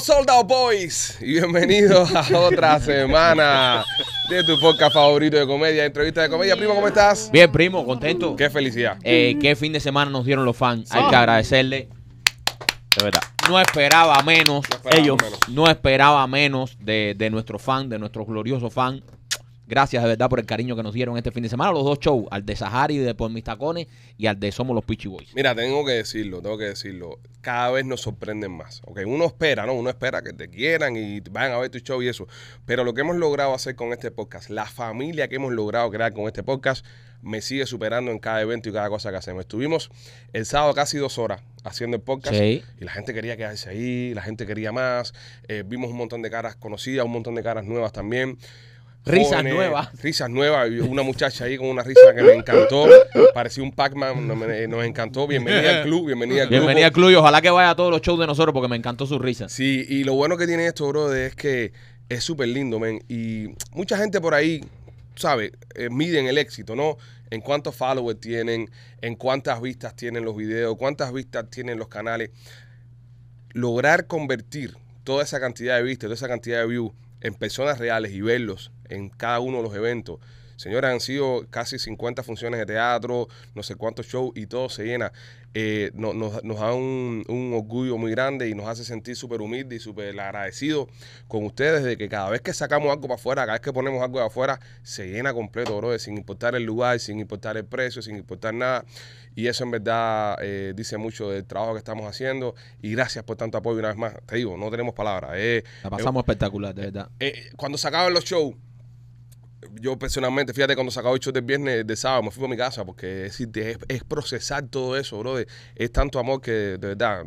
Soldado Boys y bienvenidos a otra semana de tu podcast favorito de comedia, entrevista de comedia. Primo, ¿cómo estás? Bien, primo, contento. Qué felicidad. Eh, qué fin de semana nos dieron los fans. Hay que ah. agradecerle. De verdad. No esperaba menos. ellos no esperaba menos de, de nuestro fan, de nuestro glorioso fan. Gracias de verdad por el cariño que nos dieron este fin de semana. Los dos shows, al de Sahari de Por Mis Tacones y al de Somos los Pitchy Boys. Mira, tengo que decirlo, tengo que decirlo. Cada vez nos sorprenden más. uno espera, ¿no? Uno espera que te quieran y van a ver tu show y eso. Pero lo que hemos logrado hacer con este podcast, la familia que hemos logrado crear con este podcast, me sigue superando en cada evento y cada cosa que hacemos. Estuvimos el sábado casi dos horas haciendo el podcast y la gente quería quedarse ahí, la gente quería más. Eh, vimos un montón de caras conocidas, un montón de caras nuevas también. Risas nuevas. Risas nuevas. Una muchacha ahí con una risa que me encantó. Parecía un Pac-Man. Eh, nos, encantó. Bienvenida al club. Bienvenida al club. Bienvenida al club y ojalá que vaya a todos los shows de nosotros porque me encantó su risa. Sí, y lo bueno que tiene esto, bro, es que es súper lindo, men. Y mucha gente por ahí, ¿sabes? Eh, miden el éxito, ¿no? En cuántos followers tienen, en cuántas vistas tienen los videos, cuántas vistas tienen los canales. Lograr convertir toda esa cantidad de vistas, toda esa cantidad de views en personas reales y verlos en cada uno de los eventos. Señores, han sido casi 50 funciones de teatro, no sé cuántos shows y todo se llena. Eh, nos, da un, orgullo muy grande y nos hace sentir súper humildes y súper agradecidos con ustedes de que cada vez que sacamos algo para afuera, cada vez que ponemos algo de afuera, se llena completo, bro, sin importar el lugar, sin importar el precio, sin importar nada. Y eso en verdad eh, dice mucho del trabajo que estamos haciendo. Y gracias por tanto apoyo una vez más. Te digo, no tenemos palabras. Eh, La pasamos espectacular, de verdad. cuando sacaban los shows yo personalmente, fíjate, cuando sacaba el show del viernes, de sábado, me fui a mi casa, porque es, procesar todo eso, bro. Es tanto amor que, de verdad,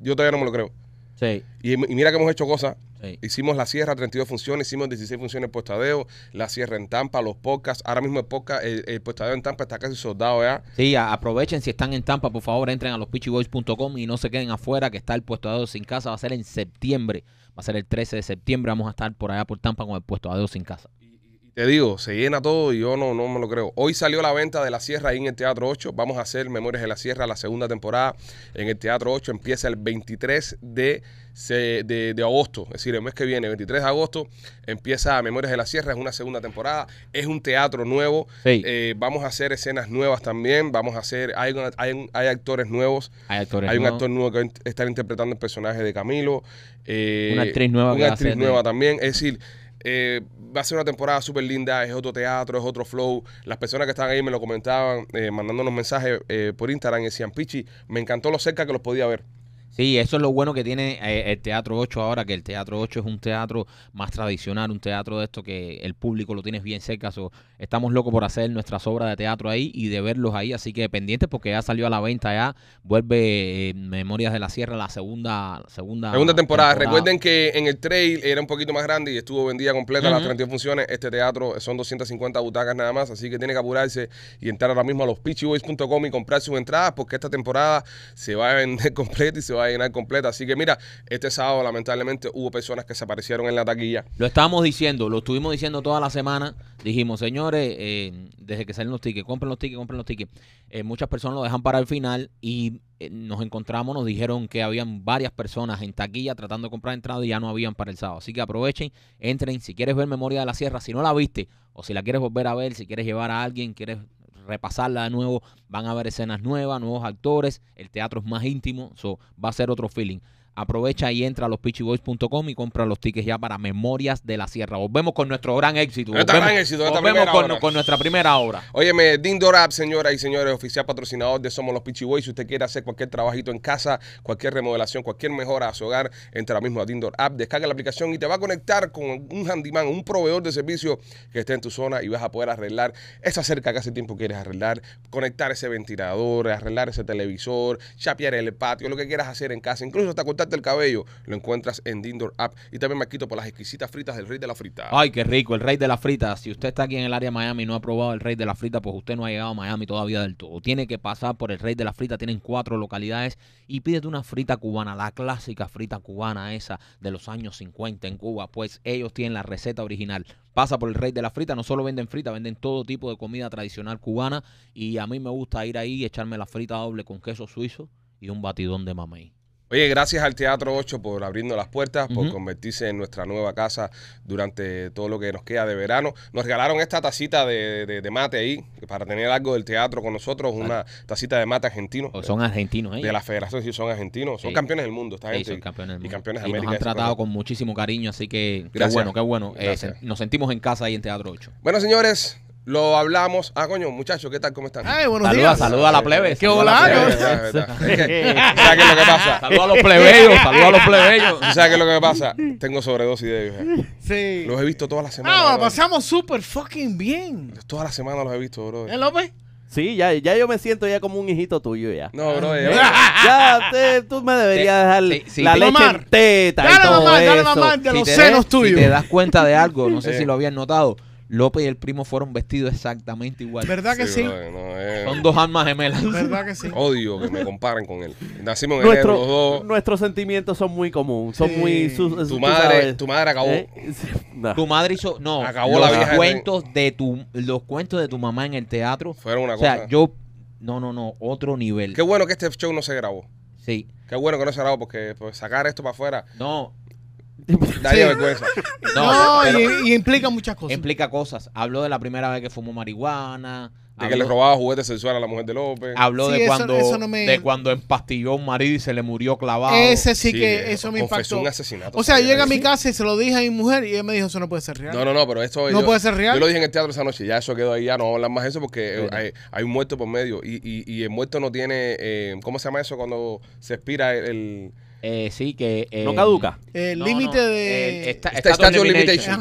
yo todavía no me lo creo. Sí. Y, mira que hemos hecho cosas. Hicimos la sierra, 32 funciones, hicimos 16 funciones en postadeo, la sierra en Tampa, los podcasts. Ahora mismo el podcast, el, postadeo en Tampa está casi soldado ya. Sí, aprovechen si están en Tampa, por favor, entren a los pitchyboys.com y no se queden afuera, que está el postadeo sin casa, va a ser en septiembre, va a ser el 13 de septiembre, vamos a estar por allá por Tampa con el postadeo sin casa. Te digo, se llena todo y yo no, no me lo creo. Hoy salió la venta de La Sierra ahí en el Teatro 8. Vamos a hacer Memorias de la Sierra, la segunda temporada en el Teatro 8. Empieza el 23 de, de, agosto, es decir, el mes que viene, 23 de agosto, empieza Memorias de la Sierra. Es una segunda temporada, es un teatro nuevo. Eh, vamos a hacer escenas nuevas también. Vamos a hacer, hay, actores nuevos. Hay, un actor nuevo que va a estar interpretando el personaje de Camilo. Eh, nueva. Una actriz nueva también. Es decir, eh, va a ser una temporada súper linda, es otro teatro, es otro flow. Las personas que estaban ahí me lo comentaban, eh, mandándonos mensajes eh, por Instagram, y decían, Pichi, me encantó lo cerca que los podía ver. Sí, eso es lo bueno que tiene eh, el Teatro 8 ahora, que el Teatro 8 es un teatro más tradicional, un teatro de esto que el público lo tienes bien cerca. estamos locos por hacer nuestras obras de teatro ahí y de verlos ahí, así que pendientes porque ya salió a la venta ya, vuelve eh, Memorias de la Sierra la segunda segunda, segunda temporada. Recuerden que en el trail era un poquito más grande y estuvo vendida completa las 32 funciones. Este teatro eh, son 250 butacas nada más, así que tiene que apurarse y entrar ahora mismo a los pitchyboys.com y comprar sus entradas porque esta temporada se va a vender completa y se va a llenar completa. Así que mira, este sábado lamentablemente hubo personas que se aparecieron en la taquilla. Lo estábamos diciendo, lo estuvimos diciendo toda la semana. Dijimos, señores, eh, desde que salen los tickets, compren los tickets, compren los tickets. Eh, muchas personas lo dejan para el final y eh, nos encontramos, nos dijeron que habían varias personas en taquilla tratando de comprar entradas y ya no habían para el sábado. Así que aprovechen, entren. Si quieres ver Memoria de la Sierra, si no la viste o si la quieres volver a ver, si quieres llevar a alguien, quieres repasarla de nuevo, van a haber escenas nuevas, nuevos actores, el teatro es más íntimo, so, va a ser otro feeling. Aprovecha y entra a lospitchyboys.com y compra los tickets ya para Memorias de la Sierra. vemos con nuestro gran éxito. Volvemos, vemos con, nuestra primera obra. Óyeme, Dindor App señoras y señores, oficial patrocinador de Somos los Pitchy Boys. Si usted quiere hacer cualquier trabajito en casa, cualquier remodelación, cualquier mejora a su hogar, entra ahora mismo a Dindor App, descarga la aplicación y te va a conectar con un handyman, un proveedor de servicio que esté en tu zona y vas a poder arreglar esa cerca que hace tiempo quieres arreglar, conectar ese ventilador, arreglar ese televisor, chapear el patio, lo que quieras hacer en casa, incluso hasta el cabello, lo encuentras en Dindor App. Y también me quito por las exquisitas fritas del Rey de la Frita. Ay, qué rico, el Rey de la Frita. Si usted está aquí en el área de Miami y no ha probado el Rey de la Frita, pues usted no ha llegado a Miami todavía del todo. Tiene que pasar por el Rey de la Frita. Tienen cuatro localidades y pídete una frita cubana, la clásica frita cubana esa de los años 50 en Cuba. Pues ellos tienen la receta original. Pasa por el Rey de la Frita, no solo venden frita, venden todo tipo de comida tradicional cubana. Y a mí me gusta ir ahí y echarme la frita doble con queso suizo y un batidón de mamey. Oye, gracias al Teatro 8 por abrirnos las puertas, por convertirse en nuestra nueva casa durante todo lo que nos queda de verano. Nos regalaron esta tacita de, mate ahí para tener algo del teatro con nosotros, una tacita de mate argentino. son argentinos, ¿eh? De la federación, sí, son argentinos. Son campeones del mundo, esta sí, gente. campeones del mundo. Y campeones de Nos han tratado con muchísimo cariño, así que qué bueno, qué bueno. Eh, nos sentimos en casa ahí en Teatro 8. Bueno, señores, lo hablamos. Ah, coño, muchachos, ¿qué tal? ¿Cómo están? Ay, buenos días. Saluda a la plebe. Qué hola. ¿Sabes qué lo que pasa? Saluda a los plebeyos. Saluda a los plebeyos. ¿Sabes qué es lo que pasa? Tengo sobredosis de ellos. Sí. Los he visto todas las semanas. Ah, pasamos súper fucking bien. Todas las semanas los he visto, bro. ¿Eh, López? Sí, ya, ya yo me siento ya como un hijito tuyo ya. No, bro, ya. tú me deberías dejar la leche en teta dale, y todo mamá, eso. Dale, mamá, los senos tuyos. Si te das cuenta de algo, no sé si lo habían notado López y el primo fueron vestidos exactamente igual. ¿Verdad que sí? Eh. Son dos almas gemelas. ¿Verdad que sí? Odio que me comparen con él. Nacimos en Nuestro, Nuestros sentimientos son muy comunes. Son muy. tu, madre, tu acabó. Eh, tu madre hizo. No. Acabó la vieja Cuentos de tu, los cuentos de tu mamá en el teatro. Fueron una cosa. O sea, yo. No, no, no. Otro nivel. Qué bueno que este show no se grabó. Sí. Qué bueno que no se grabó porque pues, sacar esto para afuera. No. Daría vergüenza. No, y, implica muchas cosas. Implica cosas. Habló de la primera vez que fumó marihuana. De que le robaba juguetes sexuales a la mujer de López. Habló de cuando cuando empastilló a un marido y se le murió clavado. Ese sí, que eh, eso me impactó. un asesinato. O sea, llega a mi casa y se lo dije a mi mujer y ella me dijo, eso no puede ser real. No, no, no, pero esto. ¿No puede ser real? Yo lo dije en el teatro esa noche, ya eso quedó ahí, ya no vamos hablar más de eso porque hay, un muerto por medio y, y, el muerto no tiene. Eh, ¿Cómo se llama eso cuando se expira el- eh, sí, que. Eh, no caduca. El límite de. está limitación.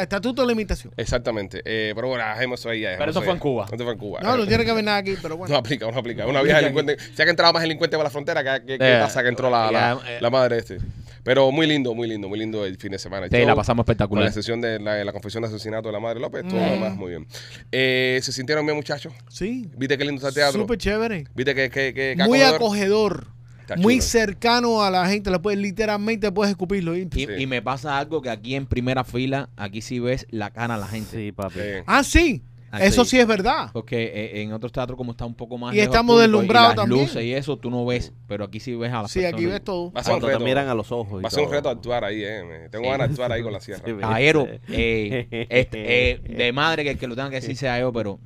Estatuto de limitación. Exactamente. Eh, pero bueno, dejemos eso ahí. pero eso fue, en Cuba. Esto fue en Cuba. No, no tiene que venir nada aquí, pero bueno. No aplica, no aplica. Una vieja delincuente. Se ha entrado más delincuente para la frontera que, que, eh, que entró la, la, madre este. Pero muy lindo, muy lindo, muy lindo el fin de semana. Sí, la pasamos espectacular. la excepción de la, confesión de asesinato de la madre López, todo mm. lo demás muy bien. Eh, ¿Se sintieron bien, muchachos? Sí. ¿Viste qué lindo está el teatro? Súper chévere. ¿Viste que, que, muy acogedor muy cercano a la gente. La puedes, literalmente puedes escupirlo. Y, me pasa algo que aquí en primera fila, aquí sí ves la cara a la gente. Sí, papi. Ah, sí. Ah, eso sí es verdad. Porque eh, en otros teatros como está un poco más... Y estamos deslumbrados también. luces y eso tú no ves, pero aquí sí ves a la sí, Sí, aquí ves todo. Va a te miran a los ojos. Va a ser un reto actuar ahí, eh. Tengo ganas de actuar ahí con la sierra. Aero, eh, este, eh, de madre que el que lo tenga que decir sea yo, pero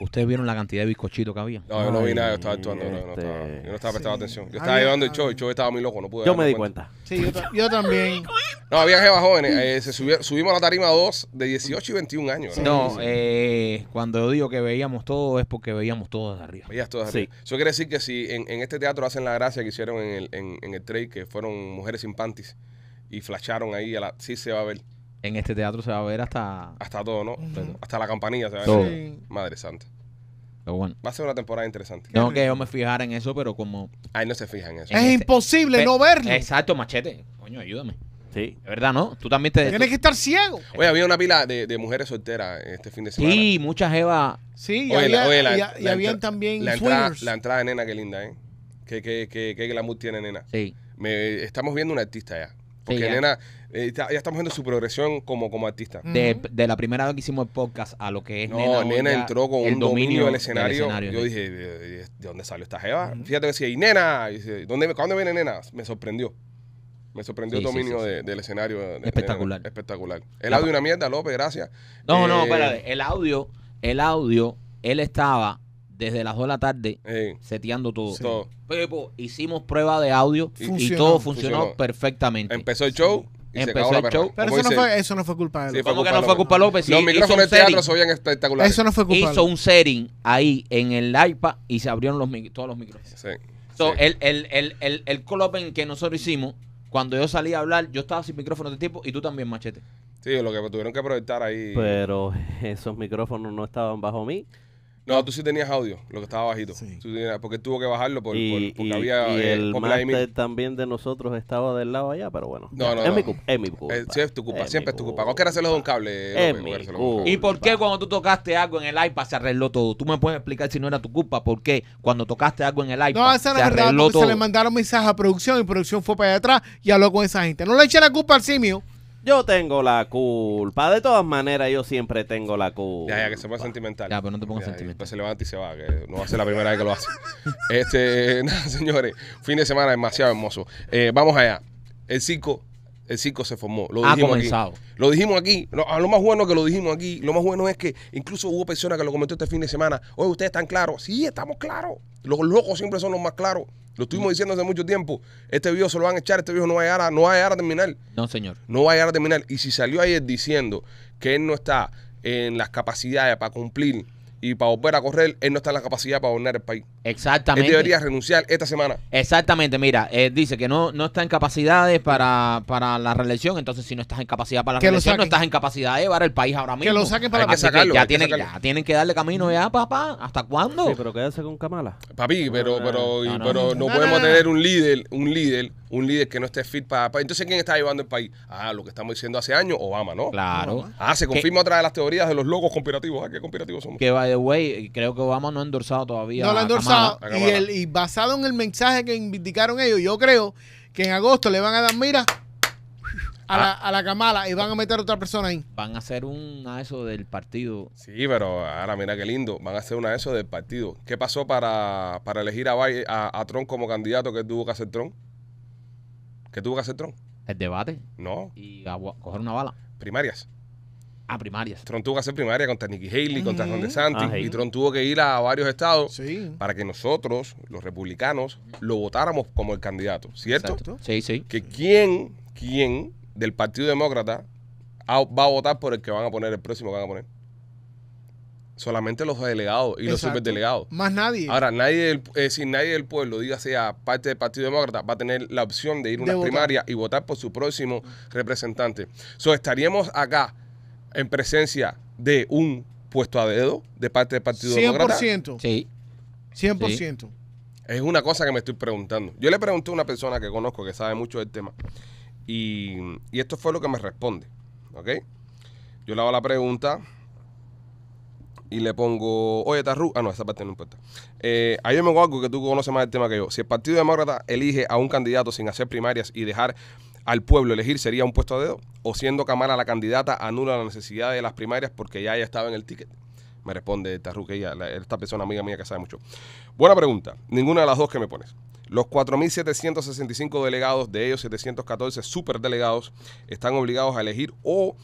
¿Ustedes vieron la cantidad de bizcochitos que había? No, yo no vi nada, yo estaba actuando. estaba, yo no estaba prestando este. atención. Yo estaba llevando el show, el show estaba muy loco, no pude. Yo me di cuenta. Sí, yo, también. No, había jevas jóvenes. Eh, subimos a la tarima dos de 18 y 21 años. No, eh, cuando yo digo que veíamos todo es porque veíamos todo de arriba. Veías todas arriba. Eso quiere decir que si en, este teatro hacen la gracia que hicieron en el, en, el trade, que fueron mujeres sin panties y flasharon ahí, a la, sí se va a ver. En este teatro se va a ver hasta. Hasta todo, ¿no? Hasta la campanilla se va a ver. Sí. Madre santa. bueno. Va a ser una temporada interesante. No que yo me fijara en eso, pero como. Ahí no se fijan en eso. Es este- imposible no verlo. Exacto, machete. Coño, ayúdame. Sí. de verdad, ¿no? Tú también te. Tienes que estar ciego. Oye, había una pila de, mujeres solteras este fin de semana. Sí, muchas Eva. Sí, y, había, también. La entrada, de nena, qué linda, ¿eh? Qué, glamour tiene nena. Sí. Me, estamos viendo una artista ya. Porque Nena... Eh, ya estamos viendo su progresión como, como artista. De, la primera vez que hicimos el podcast a lo que es no, Nena. entró con un dominio, del escenario. yo dije, ¿de, dónde salió esta jeva? Fíjate que decía, ¿y Nena? ¿Dónde, ¿Cuándo viene Nena? Me sorprendió. Me sorprendió el dominio del escenario. espectacular. espectacular. El audio audio una mierda, López, gracias. No, no, eh, espérate. El audio, el audio, él estaba desde las 2 de la tarde seteando todo. Sí. Pues, pues, hicimos prueba de audio y, todo funcionó, perfectamente. Empezó el show. Y Empezó el show. Pero eso no, fue, culpa de López. Sí, que no fue culpa de López? Los micrófonos de teatro se oían espectaculares. Eso no fue culpa Hizo un setting ahí en el iPad y se abrieron los, todos los micrófonos. El, el, el, el, que nosotros hicimos, cuando yo salí a hablar, yo estaba sin micrófono de tiempo y tú también, Machete. Sí, lo que tuvieron que proyectar ahí. Pero esos micrófonos no estaban bajo mí. No, tú sí tenías audio, lo que estaba bajito. Sí. porque tuvo que bajarlo porque había. Y eh, el también de nosotros estaba del lado allá, pero bueno. No, no, es, Mi culpa, es mi culpa. Eh, es, tu culpa, siempre es tu culpa. No se lo de un cable. Es mi culpa. ¿Y por qué cuando tú tocaste algo en el iPad se arregló todo? Tú me puedes explicar si no era tu culpa, por qué cuando tocaste algo en el iPad. No, esa se arregló verdad. Se le mandaron mensajes a producción y producción fue para allá atrás y habló con esa gente. No le eché la culpa al simio. Yo tengo la culpa. De todas maneras, yo siempre tengo la culpa. Ya, ya, que se ponga sentimental. Ya, pero no te pongas sentimental. Pues se levanta y se va, que no va a ser la primera vez que lo hace. este, nada, señores. Fin de semana demasiado hermoso. Eh, vamos allá. El 5 el circo se formó. Lo ha comenzado. Aquí. Lo dijimos aquí. Ah, lo, más bueno que lo dijimos aquí, lo más bueno es que incluso hubo personas que lo comentó este fin de semana. Oye, ustedes están claros. Sí, estamos claros. Los locos siempre son los más claros. Lo estuvimos mm. diciendo hace mucho tiempo. Este video se lo van a echar, este video no hay a no va a, llegar a terminar. No, señor. No va a llegar a terminar. Y si salió ayer diciendo que él no está en las capacidades para cumplir y para volver a correr, él no está en la capacidad para gobernar el país. Exactamente. Él debería renunciar esta semana. Exactamente, mira, él dice que no, no está en capacidades para, para la reelección, entonces si no estás en capacidad para la reelección, no estás en capacidad de llevar el país ahora mismo. Que lo saquen para hay que sacarlo, ya, tienen, que darle camino ya, papá. ¿Hasta cuándo? Sí, pero quédese con Kamala. Papi, pero, pero, no, pero no podemos tener un líder, un líder un líder que no esté fit para, Entonces, ¿quién está llevando el país? Ah, lo que estamos diciendo hace años, Obama, ¿no? Claro. Ah, se confirma otra de las teorías de los locos conspirativos. Ah, ¿qué conspirativos somos? Que, by the way, creo que Obama no ha endorsado todavía. No lo ha endorsado. Y, y basado en el mensaje que indicaron ellos, yo creo que en agosto le van a dar, mira, a, la, ah. a Kamala y van a meter a otra persona ahí. Van a hacer un A eso del partido. Sí, pero ahora mira qué lindo. Van a hacer una eso del partido. ¿Qué pasó para, para elegir a, a Trump como candidato que tuvo que hacer Trump? ¿Qué tuvo que hacer Trump? El debate. No. Y a, coger una bala. Primarias. a primarias. Trump tuvo que hacer primaria contra Nikki Haley, contra Ron DeSantis. Ah, y Trump tuvo que ir a varios estados para que nosotros, los republicanos, lo votáramos como el candidato. ¿Cierto? Sí, sí. Que quién, quién del Partido Demócrata va a votar por el que van a poner el próximo que van a poner solamente los delegados y los superdelegados. Más nadie. Ahora, nadie del, eh, nadie del pueblo, diga sea parte del Partido Demócrata, va a tener la opción de ir a una primaria y votar por su próximo representante. So, estaríamos acá en presencia de un puesto a dedo de parte del Partido Demócrata. 100%. Sí. 100%. Es una cosa que me estoy preguntando. Yo le pregunté a una persona que conozco que sabe mucho del tema y, y esto fue lo que me responde. ¿Ok? Yo le hago la pregunta y le pongo, oye, Tarru, ah, no, esa parte no importa. Eh, ahí me algo que tú conoces más el tema que yo. Si el Partido Demócrata elige a un candidato sin hacer primarias y dejar al pueblo elegir, ¿sería un puesto de dedo? ¿O siendo Camara la candidata anula la necesidad de las primarias porque ya ella estaba en el ticket? Me responde Tarru, que ella, esta persona amiga mía que sabe mucho. Buena pregunta. Ninguna de las dos que me pones. Los 4.765 delegados, de ellos 714 superdelegados, están obligados a elegir o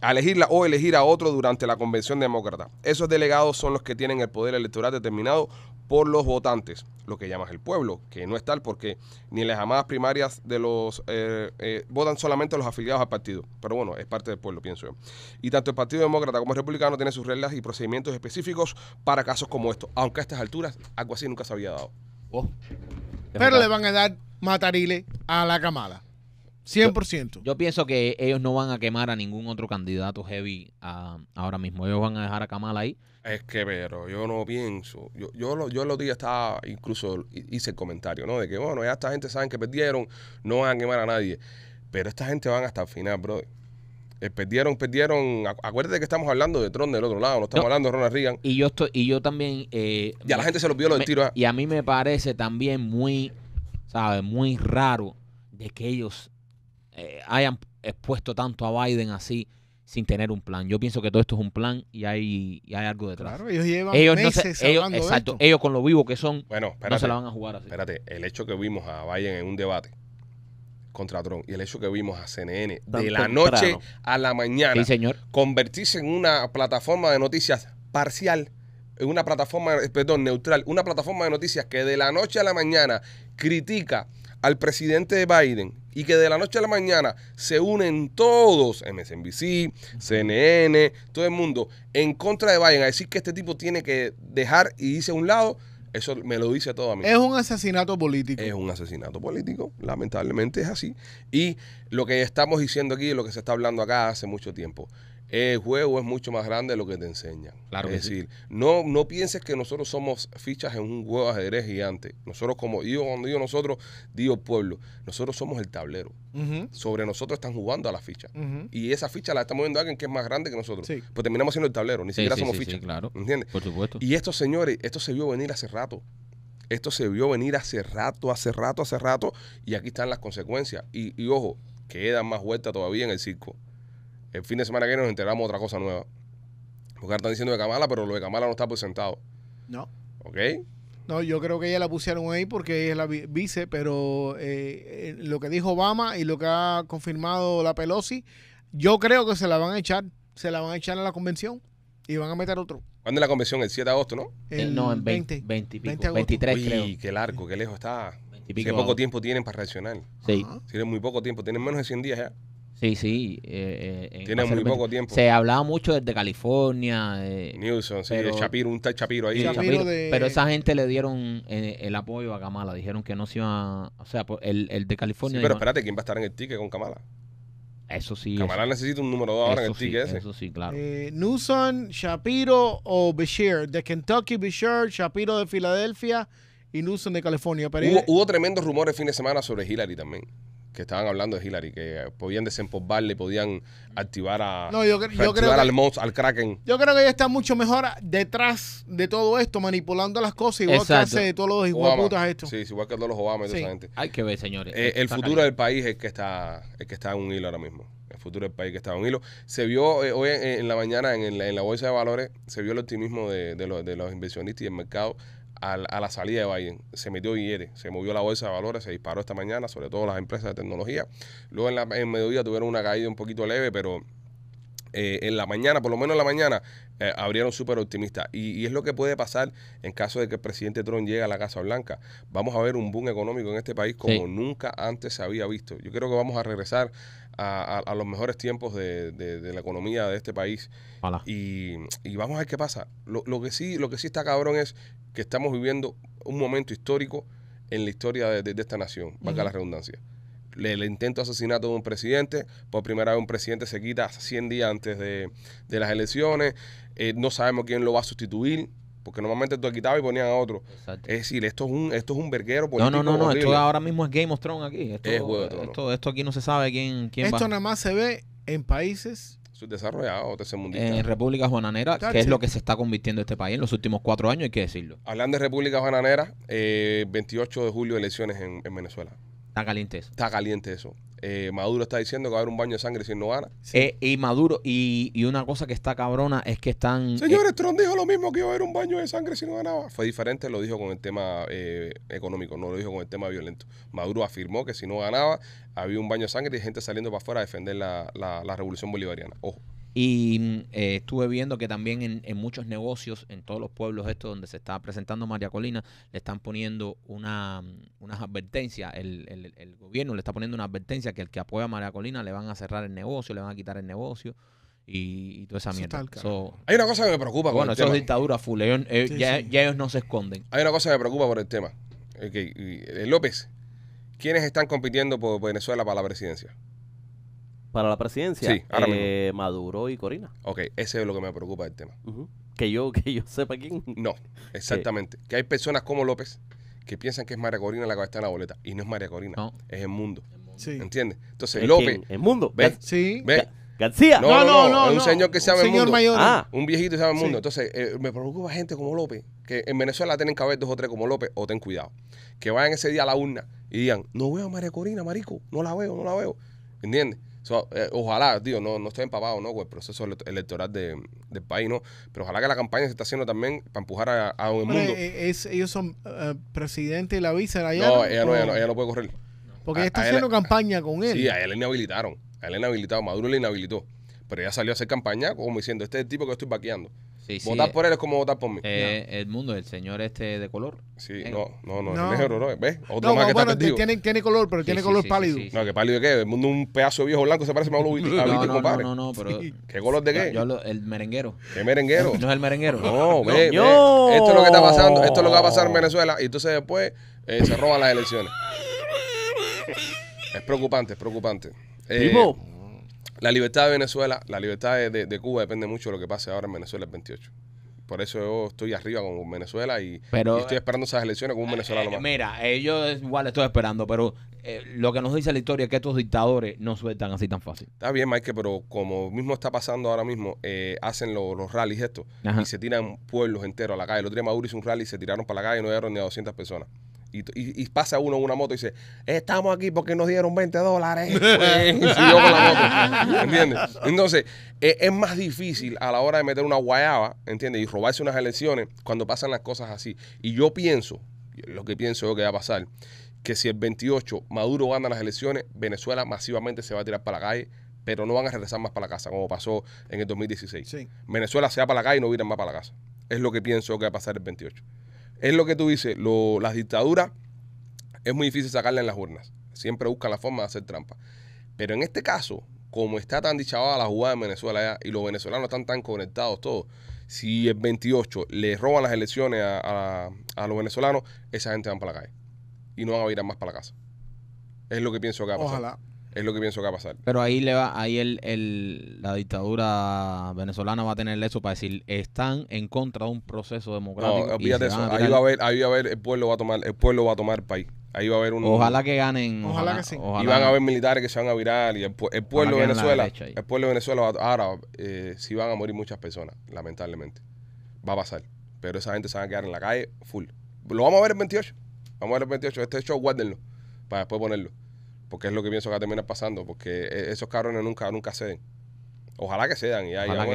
a elegirla o elegir a otro durante la convención demócrata. Esos delegados son los que tienen el poder electoral determinado por los votantes, lo que llamas el pueblo, que no es tal porque ni en las llamadas primarias de los eh, eh, votan solamente los afiliados al partido, pero bueno, es parte del pueblo, pienso yo. Y tanto el Partido Demócrata como el Republicano tienen sus reglas y procedimientos específicos para casos como estos, aunque a estas alturas algo así nunca se había dado. Oh. Pero le van a dar matariles a la camada. 100%. Yo, pienso que ellos no van a quemar a ningún otro candidato heavy ah, ahora mismo. Ellos van a dejar a Kamala ahí. Es que, pero yo no pienso. Yo, yo, lo, yo los días estaba, incluso hice el comentario, ¿no? De que, bueno, ya esta gente saben que perdieron, no van a quemar a nadie. Pero esta gente van hasta el final, bro eh, perdieron, perdieron. Acuérdate que estamos hablando de Tron del otro lado, no estamos hablando de Ronald Reagan. Y yo estoy, y yo también. Eh, ya la gente se los vio los tiros. ¿eh? Y a mí me parece también muy, ¿sabes? Muy raro de que ellos eh, hayan expuesto tanto a Biden así sin tener un plan. Yo pienso que todo esto es un plan y hay, hay algo detrás. Claro, ellos llevan meses Exacto, ellos con lo vivo que son, bueno, no se la van a jugar así. Espérate, el hecho que vimos a Biden en un debate contra Trump y el hecho que vimos a CNN de la noche a la mañana convertirse en una plataforma de noticias parcial, en una plataforma, eh, perdón, neutral, una plataforma de noticias que de la noche a la mañana critica al presidente Biden y que de la noche a la mañana se unen todos, MSNBC, CNN, todo el mundo, en contra de Biden a decir que este tipo tiene que dejar y irse a un lado, eso me lo dice todo a mí. Es un asesinato político. Es un asesinato político, lamentablemente es así. Y lo que estamos diciendo aquí, lo que se está hablando acá hace mucho tiempo, el juego es mucho más grande de lo que te enseñan. es decir, no, no pienses que nosotros somos fichas en un juego de ajedrez gigante. Nosotros, como dios cuando digo nosotros, dios pueblo, nosotros somos el tablero. Sobre nosotros están jugando a la ficha. Y esa ficha la está moviendo alguien que es más grande que nosotros. Pues terminamos siendo el tablero, ni siquiera somos fichas. claro. ¿Entiendes? Por supuesto. Y estos señores, esto se vio venir hace rato. Esto se vio venir hace rato, hace rato, hace rato, y aquí están las consecuencias. Y, y ojo, quedan más vueltas todavía en el circo. El fin de semana que viene nos enteramos otra cosa nueva. Porque ahora están diciendo de Kamala, pero lo de Kamala no está presentado. No. ¿Ok? No, yo creo que ella la pusieron ahí porque ella es la vice, pero eh, eh, lo que dijo Obama y lo que ha confirmado la Pelosi, yo creo que se la van a echar. Se la van a echar a la convención y van a meter otro. ¿Cuándo es la convención? ¿El 7 de agosto, no? El, eh, no, en 20, 20, 23 Uy, qué largo, qué lejos está. Qué poco tiempo tienen para reaccionar. Sí. Tienen muy poco tiempo, tienen menos de 100 días ya. Sí, sí. Eh, eh Tiene muy poco tiempo. Se hablaba mucho de California. Eh, Newsom, sí, de Shapiro, un tal Shapiro ahí. Pero esa gente le dieron eh, el apoyo a Kamala. Dijeron que no se iba. O sea, pues, el, el de California. Sí, pero espérate, ¿quién va a estar en el ticket con Kamala? Eso sí. Kamala necesita un número 2 ahora en el ticket ese. Eso sí, claro. Eh, Newsom, Shapiro o Bashir. De Kentucky, Bashir, Shapiro de Filadelfia y Newsom de California. hubo, hubo tremendos rumores el fin de semana sobre Hillary también que estaban hablando de Hillary, que podían desempolvarle, podían activar a al al Kraken. Yo creo que ella está mucho mejor detrás de todo esto, manipulando las cosas, igual que hace todos los iguaputas esto. Sí, igual que todos los Obama y toda Hay que ver, señores. Eh, el futuro del país es que está, que está en un hilo ahora mismo. El futuro del país que está en un hilo. Se vio eh, hoy en, la mañana en, la, bolsa de valores, se vio el optimismo de, de los inversionistas y el mercado a, a la salida de Biden. Se metió billete, se movió la bolsa de valores, se disparó esta mañana, sobre todo las empresas de tecnología. Luego en, la, en mediodía tuvieron una caída un poquito leve, pero eh, en la mañana, por lo menos en la mañana, eh, abrieron súper optimista Y, es lo que puede pasar en caso de que el presidente Trump llegue a la Casa Blanca. Vamos a ver un boom económico en este país como nunca antes se había visto. Yo creo que vamos a regresar a, los mejores tiempos de, la economía de este país. Y, vamos a ver qué pasa. Lo, que sí, lo que sí está cabrón es que estamos viviendo un momento histórico en la historia de, esta nación, valga la redundancia el intento de asesinato de un presidente. Por primera vez un presidente se quita 100 días antes de, las elecciones. Eh, no sabemos quién lo va a sustituir porque normalmente tú quitabas y ponían a otro. Es decir, esto es un esto es un verguero No, no, no, no esto ahora mismo es Game of Thrones aquí. Esto, esto, aquí no se sabe quién, quién Esto nada más se ve en países subdesarrollados, Tercer En República Juananera, que es lo que se está convirtiendo este país en los últimos cuatro años, hay que decirlo. Hablando de República Juananera, eh, 28 de julio elecciones en Venezuela. Está caliente eso. Está caliente eso. Eh, Maduro está diciendo que va a haber un baño de sangre si no gana. Eh, y Maduro, y, una cosa que está cabrona es que están. Eh, Señores, Trump dijo lo mismo que iba a haber un baño de sangre si no ganaba. Fue diferente, lo dijo con el tema económico, no lo dijo con el tema violento. Maduro afirmó que si no ganaba, había un baño de sangre y gente saliendo para afuera a defender la revolución bolivariana. Ojo. Y mm, eh, estuve viendo que también en, muchos negocios, en todos los pueblos estos donde se está presentando María Colina, le están poniendo una, mm, unas advertencias. El, el, gobierno le está poniendo una advertencia que el que apoya a María Colina le van a cerrar el negocio, le van a quitar el negocio. Y, toda esa mierda. Hay una cosa que me preocupa. Bueno, dictadura full. Eh, ya, ellos no se esconden. Hay una cosa que me preocupa por el tema. Eh, López, ¿quiénes están compitiendo por Venezuela para la presidencia? para la presidencia sí, eh, Maduro y Corina. Ok, ese es lo que me preocupa del tema. Que yo que yo sepa quién. No, exactamente. Que hay personas como López que piensan que es María Corina la que va a estar en la boleta. Y no es María Corina, es el mundo. Sí. ¿Entiendes? Entonces, López. El mundo. ¿Ves? Sí. García. No, no, no. un señor que se llama el mundo. Ah. Un viejito que se llama el mundo. Entonces, eh, me preocupa gente como López, que en Venezuela tienen que haber dos o tres como López, o ten cuidado. Que vayan ese día a la urna y digan, no veo a María Corina, marico, no la veo, no la veo. ¿Entiendes? Eh, ojalá, tío, no, no estoy empapado ¿no? con el proceso electoral de, del país, ¿no? Pero ojalá que la campaña se está haciendo también para empujar a, un mundo. Eh, es, ellos son eh, presidente y la vice allá. No, ella no, ella no, puede correr. Porque ella está haciendo campaña con él. Sí, a él le inhabilitaron. A él le inhabilitaron. Maduro le inhabilitó. Pero ella salió a hacer campaña como diciendo, este es el tipo que yo estoy vaqueando votar eh, por él es como votar por mí. Eh, El mundo el señor este de color. Sí, eh. no, no, no, es negro, ¿no? ¿Ves? Otro más que Tiene, tiene color, pero tiene color pálido. No, que pálido de qué? El mundo un pedazo de viejo blanco se parece más a los no, no, No, ¿Qué color de qué? Yo el merenguero. ¿Qué merenguero? No es el merenguero. No, ve, Esto es lo que está pasando, esto es lo que va a pasar en Venezuela. Y entonces después eh, se roban las elecciones. Es preocupante, es preocupante. La libertad de Venezuela, la libertad de, Cuba depende mucho de lo que pase ahora en Venezuela el 28. Por eso yo estoy arriba con Venezuela y, estoy eh, esperando esas elecciones con un eh, venezolano eh, Mira, ellos igual estoy esperando, pero lo que nos dice la historia es que estos dictadores no sueltan así tan fácil. Está bien, Mike, pero como mismo está pasando ahora mismo, hacen los rallies estos y se tiran pueblos enteros a la calle. El otro día Maduro hizo un rally y se tiraron para la calle y no llegaron ni a 200 personas. Y, pasa uno en una moto y dice, estamos aquí porque nos dieron 20 dólares. y con la moto. ¿Entiendes? Entonces, e, es, más difícil a la hora de meter una guayaba, entiende Y robarse unas elecciones cuando pasan las cosas así. Y yo pienso, lo que pienso yo que va a pasar, que si el 28 Maduro gana las elecciones, Venezuela masivamente se va a tirar para la calle pero no van a regresar más para la casa, como pasó en el 2016. Venezuela se va para la calle y no vienen más para la casa. Es lo que pienso que va a pasar el 28 es lo que tú dices, lo, las dictaduras es muy difícil sacarle en las urnas. Siempre buscan la forma de hacer trampa. Pero en este caso, como está tan dichabada la jugada en Venezuela y los venezolanos están tan conectados todos, si el 28 le roban las elecciones a, los venezolanos, esa gente van para la calle y no van a ir más para la casa. Es lo que pienso que va a pasar. Ojalá. Es lo que pienso que va a pasar. Pero ahí le va, ahí el, la dictadura venezolana va a tener eso para decir, están en contra de un proceso democrático. No, ahí va a haber, ahí va a haber, el pueblo va a tomar, el pueblo va a tomar país. Ahí va a haber un Ojalá que ganen. Ojalá, que sí. y van a haber militares que se van a virar. Y el, pueblo de Venezuela. El pueblo de Venezuela va a, ahora eh, sí van a morir muchas personas, lamentablemente. Va a pasar. Pero esa gente se va a quedar en la calle full. Lo vamos a ver el 28. Vamos a ver el 28. Este show, guárdenlo. Para después ponerlo. Porque es lo que pienso que va a terminar pasando, porque e-, esos cabrones nunca, nunca ceden. Ojalá que sean. Y ojalá, ojalá,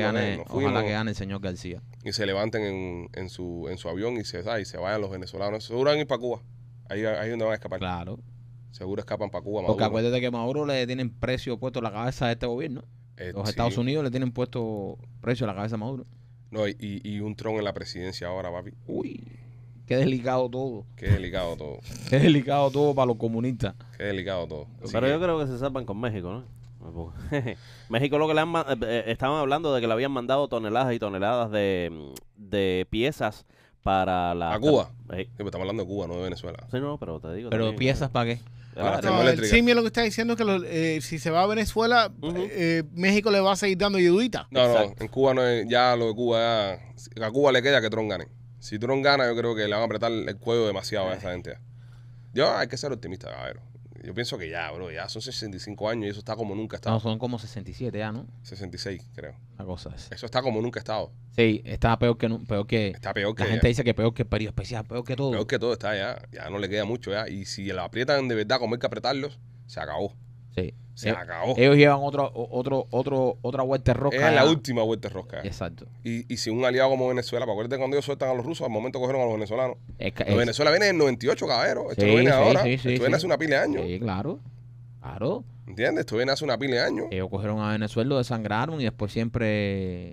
que el señor García. Y se levanten en, su, en su avión y se, y se vayan los venezolanos. Seguro van a ir para Cuba. Ahí, es donde van a escapar. Claro. Seguro escapan para Cuba. Porque acuérdate que Maduro le tienen precio puesto a la cabeza a este gobierno. Eh, los Estados Unidos le tienen puesto precio a la cabeza a Maduro. No, y, y un tron en la presidencia ahora, papi. Uy. Qué delicado todo. Qué delicado todo. Qué delicado todo para los comunistas. Qué delicado todo. Pero yo creo que se salvan con México, ¿no? México lo que le han eh, eh, estaban hablando de que le habían mandado toneladas y toneladas de, mm, de piezas para la ¿A Cuba? estamos hablando de Cuba, no de Venezuela. sí, no, pero te digo. Pero piezas ah, para qué. el lo que está diciendo es que eh, si se va a Venezuela, México le va a seguir dando ayudita. No, no, en Cuba no es, ya lo de Cuba, ya, a Cuba le queda que Tron gane. Si no gana, yo creo que le van a apretar el cuello demasiado a eh. esa gente. Yo, hay que ser optimista, cabrón. Yo pienso que ya, bro, ya son 65 años y eso está como nunca ha estado. No, son como 67 ya, ¿no? 66, creo. La cosa es. Eso está como nunca ha estado. Sí, está peor que... Peor que está peor que... La gente dice que peor que el especial, peor que todo. Peor que todo está ya. Ya no le queda mucho ya. Y si la aprietan de verdad como hay que apretarlos, se acabó. Sí. Se ellos, eh, acabó. Ellos llevan otro, otro, otro, otra vuelta de rosca. Es la, última vuelta de rosca. Exacto. Y, y si un aliado como Venezuela, acuérdate cuando ellos sueltan a los rusos, al momento cogieron a los venezolanos. Venezuela viene en el 98, caballero. Esto viene ahora. Esto viene hace una pila de años. Sí, claro. Claro. ¿Entiendes? Esto viene hace una pila de años. Ellos cogieron a Venezuela, lo desangraron y después siempre.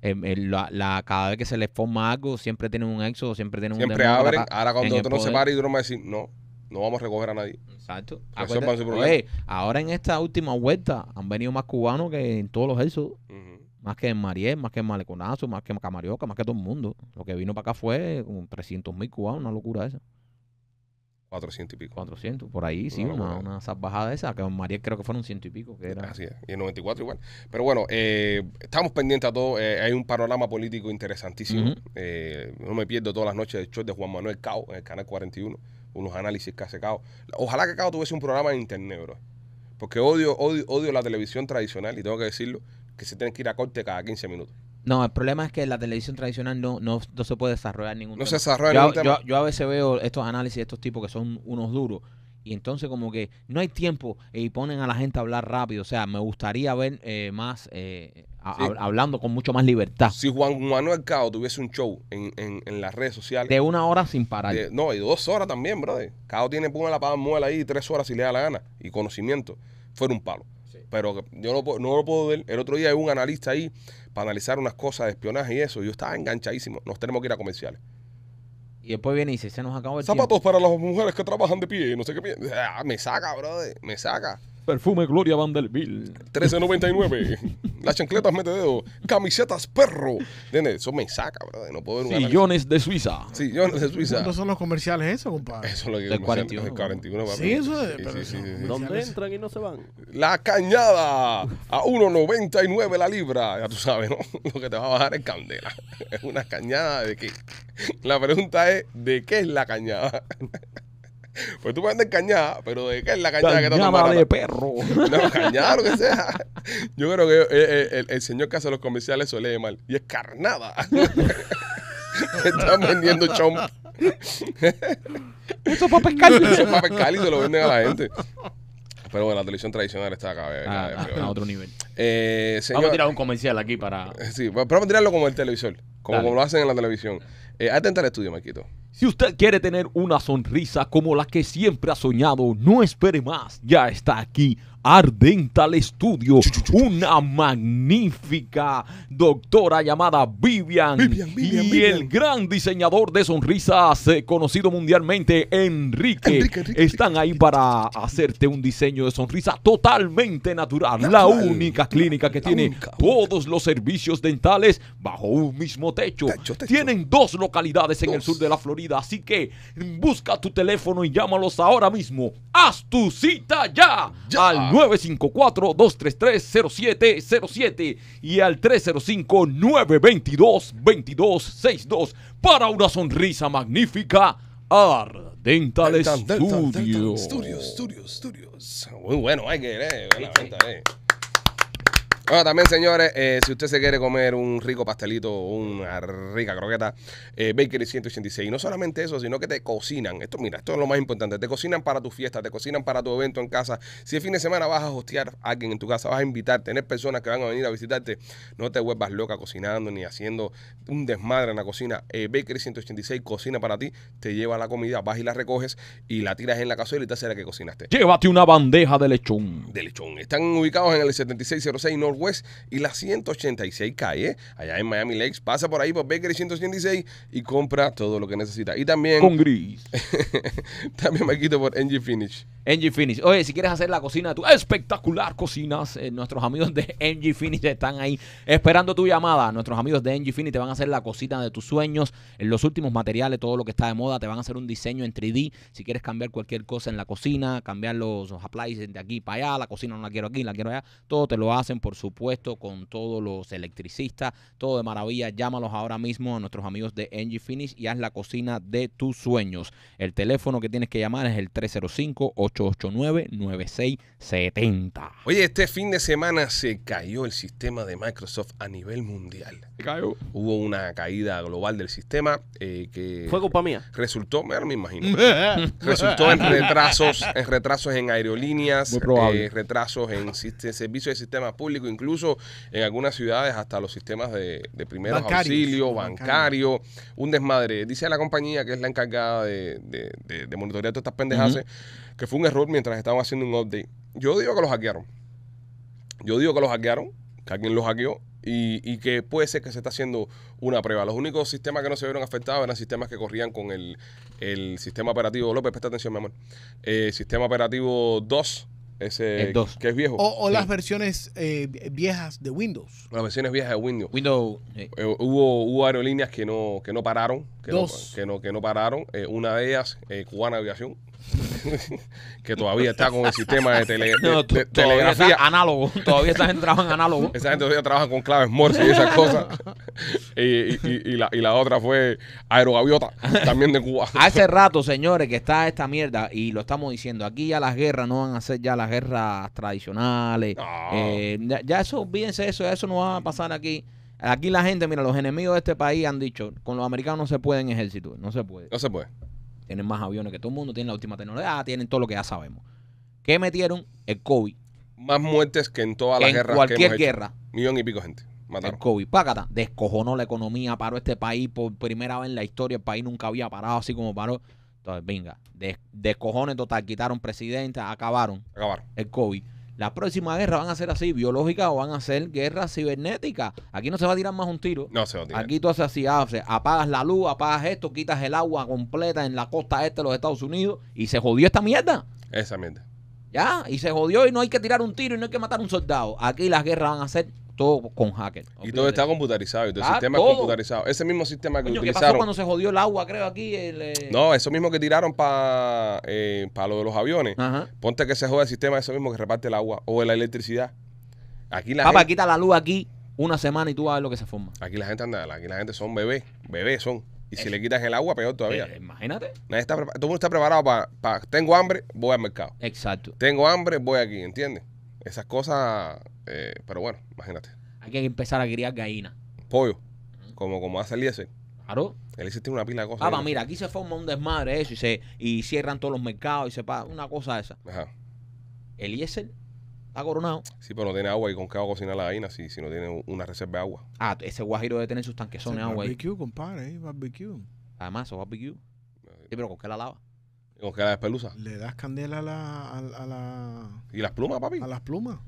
Eh, em, la, cada vez que se les forma algo, siempre tienen un éxodo, siempre tienen siempre un Siempre abren. ahora cuando otro no se para, y uno va a decir, no, no vamos a recoger a nadie. Exacto. ahora en esta última vuelta han venido más cubanos que en todos los hechos. Más que en Mariel, más que en Maleconazo, más que en Camarioca, más que todo el mundo. Lo que vino para acá fue un 300 mil cubanos, una locura esa. 400 y pico. 400, por ahí sí, una, una, salvajada esa, que en Mariel creo que fueron 100 y pico. Así es, y en 94 igual. Pero bueno, eh, estamos pendientes a todo. Eh, hay un panorama político interesantísimo. Eh, no me pierdo todas las noches el show de Juan Manuel Cao en el canal 41 unos análisis que hace Cao. Ojalá que Cao tuviese un programa en internet, bro. Porque odio, odio, odio la televisión tradicional y tengo que decirlo, que se tiene que ir a corte cada 15 minutos. No, el problema es que la televisión tradicional no, no, se puede desarrollar ningún no se desarrolla yo, ningún tema. yo, a veces veo estos análisis estos tipos que son unos duros y entonces como que no hay tiempo eh, y ponen a la gente a hablar rápido. O sea, me gustaría ver eh, más, eh, hablando con mucho más libertad. Si Juan Manuel Cao tuviese un show en, en, las redes sociales. De una hora sin parar. no, y dos horas también, brother. Cao tiene una la paga muela ahí tres horas si le da la gana. Y conocimiento. Fuera un palo. Pero yo no, lo puedo ver. El otro día hay un analista ahí para analizar unas cosas de espionaje y eso. Yo estaba enganchadísimo. Nos tenemos que ir a comerciales. Y después viene y dice, se nos acabó el Zapatos para las mujeres que trabajan de pie, no sé qué. Ah, me saca, brother, me saca. Perfume Gloria Vanderbilt. 13.99. Las chancletas dedo Camisetas perro. Eso me saca, bro. No puedo ver Sillones de Suiza. Sillones de Suiza. ¿Cuántos son los comerciales esos, compadre? Eso es lo que Del 41. El 41 Sí, eso es. ¿Dónde entran y no se van? La cañada. A 1.99 la libra. Ya tú sabes, ¿no? Lo que te va a bajar es candela. Es una cañada de qué. La pregunta es, ¿de qué es la cañada? Pues tú puedes vendes cañada, pero ¿de qué es la cañada que está tomando? de perro. No, cañada, lo que sea. Yo creo que eh, eh, el, señor que hace los comerciales suele mal. Y es carnada. Están vendiendo chomp. Eso es para pescar. Eso es y se lo venden a la gente. Pero bueno, la televisión tradicional está acá. Ah, a otro nivel. Eh, vamos a tirar un comercial aquí para. Sí, pero vamos a tirarlo como el televisor, como, como lo hacen en la televisión. Eh, al estudio, Maquito. Si usted quiere tener una sonrisa como la que siempre ha soñado, no espere más. Ya está aquí Ardental Estudio, una magnífica doctora llamada Vivian, y el gran diseñador de sonrisas eh, conocido mundialmente, Enrique, están ahí para hacerte un diseño de sonrisa totalmente natural. La única clínica que tiene todos los servicios dentales bajo un mismo techo. Tienen dos localidades en el sur de la Florida, así que busca tu teléfono y llámalos ahora mismo. Haz tu cita ya, ya. 954-233-0707 y al 305-922-2262 para una sonrisa magnífica. Ardental Dental, Studio. Studios, Studios, Studios. Muy bueno, hay que eh. Buena venta, eh. Bueno, también, señores, eh, si usted se quiere comer un rico pastelito una rica croqueta, eh, Bakery 186. Y no solamente eso, sino que te cocinan. Esto, mira, esto es lo más importante. Te cocinan para tu fiesta, te cocinan para tu evento en casa. Si el fin de semana vas a hostear a alguien en tu casa, vas a invitar, tener personas que van a venir a visitarte, no te vuelvas loca cocinando ni haciendo un desmadre en la cocina. Eh, Bakery 186 cocina para ti, te lleva la comida, vas y la recoges y la tiras en la cazuela y te hace la que cocinaste. Llévate una bandeja de lechón. De lechón. Están ubicados en el 7606 North pues y la 186 calle, allá en Miami Lakes. Pasa por ahí por Bakery 186 y compra todo lo que necesita. Y también. gris. también me quito por NG Finish. NG Finish. Oye, si quieres hacer la cocina tu espectacular cocinas, eh, nuestros amigos de NG Finish están ahí esperando tu llamada. Nuestros amigos de NG Finish te van a hacer la cocina de tus sueños, en los últimos materiales, todo lo que está de moda, te van a hacer un diseño en 3D. Si quieres cambiar cualquier cosa en la cocina, cambiar los, los appliances de aquí para allá, la cocina no la quiero aquí, la quiero allá, todo te lo hacen por su puesto con todos los electricistas, todo de maravilla. Llámalos ahora mismo a nuestros amigos de Engie Finish y haz la cocina de tus sueños. El teléfono que tienes que llamar es el 305-889-9670. Oye, este fin de semana se cayó el sistema de Microsoft a nivel mundial. cayó. Hubo una caída global del sistema eh, que... Fue culpa mía. Resultó, me imagino. resultó en retrasos, en retrasos en aerolíneas, eh, retrasos en servicios de sistema público incluso en algunas ciudades hasta los sistemas de, primeros auxilios, bancario, un desmadre. Dice la compañía que es la encargada de, monitorear todas estas pendejas, que fue un error mientras estaban haciendo un update. Yo digo que los hackearon. Yo digo que los hackearon, que alguien los hackeó y, que puede ser que se está haciendo una prueba. Los únicos sistemas que no se vieron afectados eran sistemas que corrían con el, sistema operativo. López, presta atención, mi amor. Eh, sistema operativo 2 ese, eh, Que es viejo. O, las versiones eh, viejas de Windows. Las versiones viejas de Windows. Eh, hubo, hubo, aerolíneas que no, que no pararon. dos. que, no, que no pararon. una de ellas, Cubana Aviación, que todavía está con el sistema de, telegrafía. análogo. Todavía esa gente trabaja en análogo. Esa gente todavía trabaja con claves Morse y esas cosas. y, la, otra fue Aerogaviota, también de Cuba. Hace rato, señores, que está esta mierda y lo estamos diciendo. Aquí ya las guerras no van a ser ya las guerras tradicionales. Eh, ya, eso, olvídense eso, eso no va a pasar aquí. Aquí la gente, mira, los enemigos de este país han dicho, con los americanos no se pueden en no se puede. No se puede tienen más aviones que todo el mundo, tienen la última tecnología, ah, tienen todo lo que ya sabemos. ¿Qué metieron? El COVID. Más muertes que en toda la guerra. En cualquier guerra. Millón y pico gente. Mataron. El COVID, Pácata. descojonó la economía, paró este país por primera vez en la historia. El país nunca había parado así como paró. Entonces, venga, descojones total, quitaron presidente, acabaron. Acabaron. El COVID las próxima guerra van a ser así, biológica o van a ser guerra cibernética. Aquí no se va a tirar más un tiro. No se va a tirar. Aquí tú haces así, ah, apagas la luz, apagas esto, quitas el agua completa en la costa este de los Estados Unidos y se jodió esta mierda. Esa mierda. Ya, y se jodió y no hay que tirar un tiro y no hay que matar un soldado. Aquí las guerras van a ser todo con hacker. Y todo está computarizado, y todo el ah, sistema es computarizado. Ese mismo sistema que ¿Qué pasó cuando se jodió el agua, creo, aquí? Eh? No, eso mismo que tiraron para eh, lo de los aviones. Ponte que se jode el sistema, eso mismo que reparte el agua o la electricidad. Aquí la Papá, quita la luz aquí una semana y tú vas a ver lo que se forma. Aquí la gente anda, aquí la gente son bebés, bebés son. Y si le quitas el agua, peor todavía. Eh, imagínate. Nadie está, todo está preparado para, para, Tengo hambre, voy al mercado. Exacto. Tengo hambre, voy aquí, ¿entiendes? Esas cosas eh, pero bueno, imagínate. Hay que empezar a criar gallina Pollo. Como, como hace el IESE. Claro. El IESE tiene una pila de cosas. Ah, mira, aquí se forma un desmadre eso y se y cierran todos los mercados y se paga. Una cosa esa. Ajá. El IESE está coronado. Sí, pero no tiene agua y con qué va a cocinar la gallina si, si no tiene una reserva de agua. Ah, ese guajiro debe tener sus tanquesones de agua ahí. compadre, eh, Además, o barbecue. Sí, pero con qué la lava. ¿Con qué la despelusa? Le das candela a la, a la... ¿Y las plumas, papi? A las plumas.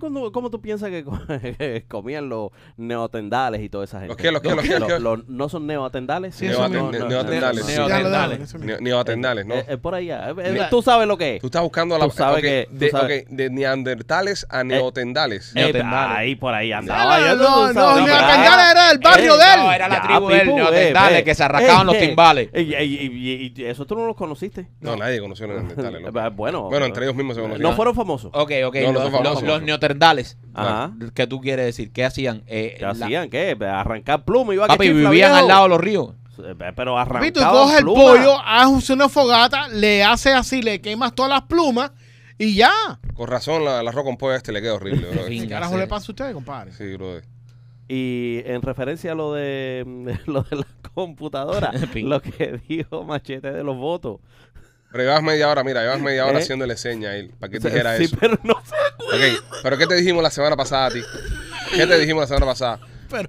¿Cómo, cómo tú piensas que comían los neotendales y toda esa gente? ¿Los qué? ¿Los qué? ¿Los, qué, ¿No son neotendales? Sí, neotendales. Neotendales. Neotendales, ¿no? Es eh, eh, por allá. Eh, tú sabes lo que es. Tú estás buscando a la... Tú sabes que... de neandertales a neotendales. Neotendales. Ahí, por ahí andaba. No, no, neotendales era el barrio de él. era la tribu de neotendales, que se arrancaban los timbales. Y eso tú no los conociste. No, nadie conoció neandertales. Bueno. Bueno, entre ellos mismos se conocían. No fueron famosos. Ok, ok. no famosos neotendales. Ajá. ¿Qué tú quieres decir? ¿Qué hacían? Eh, hacían? ¿Qué? Arrancar plumas y vivían al lado de los ríos. Pero arrancaban Tú coges el pollo, haces una fogata, le hace así, le quemas todas las plumas y ya. Con razón, la, roca arroz pollo este le queda horrible, ¿Qué carajo le pasa a ustedes, compadre? Sí, Y en referencia a lo de, lo de la computadora, lo que dijo Machete de los votos. Pero llevas media hora, mira, llevas media hora eh, haciéndole señas a él para que te dijera eso. Sí, pero no sé. Ok, pero ¿qué te dijimos la semana pasada a ti? ¿Qué te dijimos la semana pasada?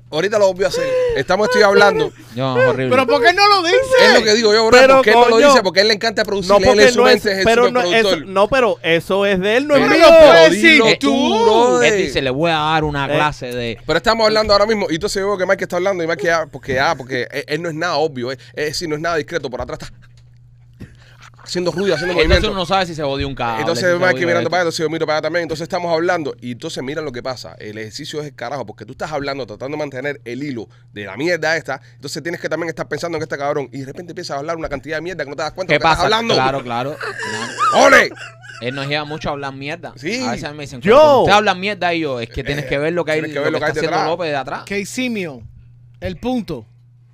Ahorita lo obvio a hacer. Estamos estoy hablando. No, horrible. Pero ¿por qué no lo dice? Es lo que digo yo, bro. ¿Por qué no lo dice? Porque a él le encanta producir. él en su mente es, pero no, eso, no, pero eso es de él, no es mío. Pero pues, dilo tú, Él dice, le voy a dar una eh. clase de... Pero estamos hablando ahora mismo. Y tú se veo que Mike está hablando y Mike ya... Ah, porque, ah, porque eh, él, no es nada obvio. Es, es decir, no es nada discreto. Por atrás está haciendo ruido, haciendo movimiento. Entonces uno no sabe si se jodió un cable. Entonces si me mirando para allá, entonces yo miro para allá también. Entonces estamos hablando y entonces mira lo que pasa. El ejercicio es el carajo porque tú estás hablando, tratando de mantener el hilo de la mierda esta. Entonces tienes que también estar pensando en este cabrón y de repente empiezas a hablar una cantidad de mierda que no te das cuenta qué pasa que estás hablando. Claro, claro. ¡Ole! Él nos lleva mucho a hablar mierda. Sí. A veces me dicen, yo. Usted habla mierda y yo, es que tienes eh, que ver lo que hay, lo que, está haciendo López de atrás. Que simio. El punto.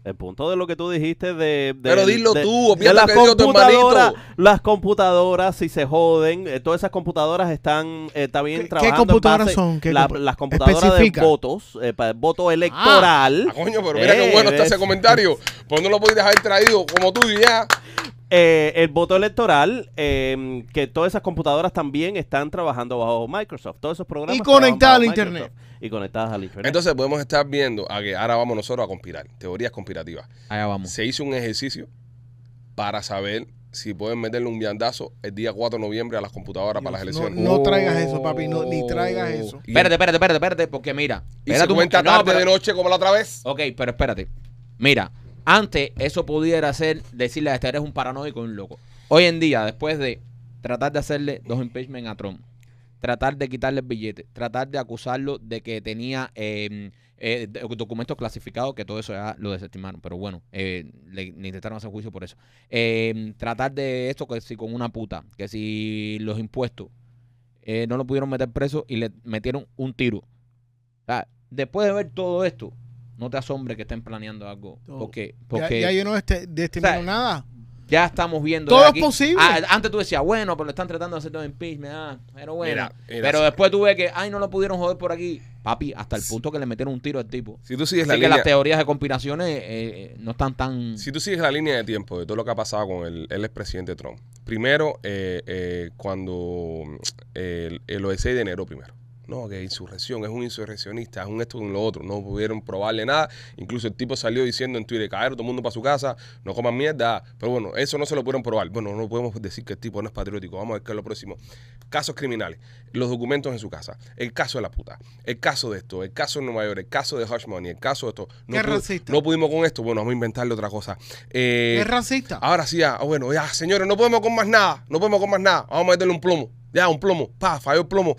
El punto de lo que tú dijiste de... de Pero dilo tú, las computadoras, Las computadoras, si se joden, eh, todas esas computadoras están, eh, bien trabajando. ¿Qué computadoras son? las computadoras de votos, eh, para el voto electoral. Ah, ah, coño, pero mira qué bueno está ese comentario. Pues no lo voy a dejar traído como tú ya. Eh, el voto electoral, em, que todas esas computadoras también están trabajando bajo Microsoft. Todos esos programas. Y conectadas al Internet. y conectadas al Internet. Entonces podemos estar viendo a que ahora vamos nosotros a conspirar, teorías conspirativas. Allá vamos. Se hizo un ejercicio para saber si pueden meterle un viandazo el día 4 de noviembre a las computadoras para las elecciones. No, traigas eso, papi, no, ni oh. traigas eso. espérate, espérate, espérate, espérate, porque mira. y se cuenta tarde de noche como la otra vez. Ok, pero espérate. Mira, antes eso pudiera ser decirle a este eres un paranoico, y un loco. Hoy en día, después de tratar de hacerle dos impeachment a Trump, tratar de quitarle el billete, tratar de acusarlo de que tenía em, eh, eh, documentos clasificados, que todo eso ya lo desestimaron, pero bueno, eh, le, intentaron hacer juicio por eso. Em, tratar de esto que si con una puta, que si los impuestos, eh, no lo pudieron meter preso y le metieron un tiro. después de ver todo esto, no te asombre que estén planeando algo. Porque, porque ya, ya yo no este, de este nada. Ya estamos viendo. Todo es posible. Ah, antes tú decías, bueno, pero lo están tratando de hacer todo me da pero bueno. pero después tú ves que, ay, no lo pudieron joder por aquí. Papi, hasta el punto que le metieron un tiro al tipo. Si tú sigues Así que las teorías de conspiraciones eh, eh, no están tan. Si tú sigues la línea de tiempo de todo lo que ha pasado con el, expresidente Trump. Primero, eh, cuando el, el 6 de enero, primero. No, que insurrección, es un insurreccionista, es un esto, con lo otro. No pudieron probarle nada. Incluso el tipo salió diciendo en Twitter, caer todo el mundo para su casa, no coman mierda. Pero bueno, eso no se lo pudieron probar. Bueno, no podemos decir que el tipo no es patriótico. Vamos a ver qué es lo próximo. Casos criminales, los documentos en su casa, el caso de la puta, el caso de esto, el caso de Nueva York, el caso de Hush Money, el caso de esto. No, racista no pudimos con esto, bueno, vamos a inventarle otra cosa. es eh, racista. Ahora sí, ya, ah, bueno, ya, señores, no podemos con más nada, no podemos con más nada. Vamos a meterle un plomo. Ya, un plomo, pa, falló el plomo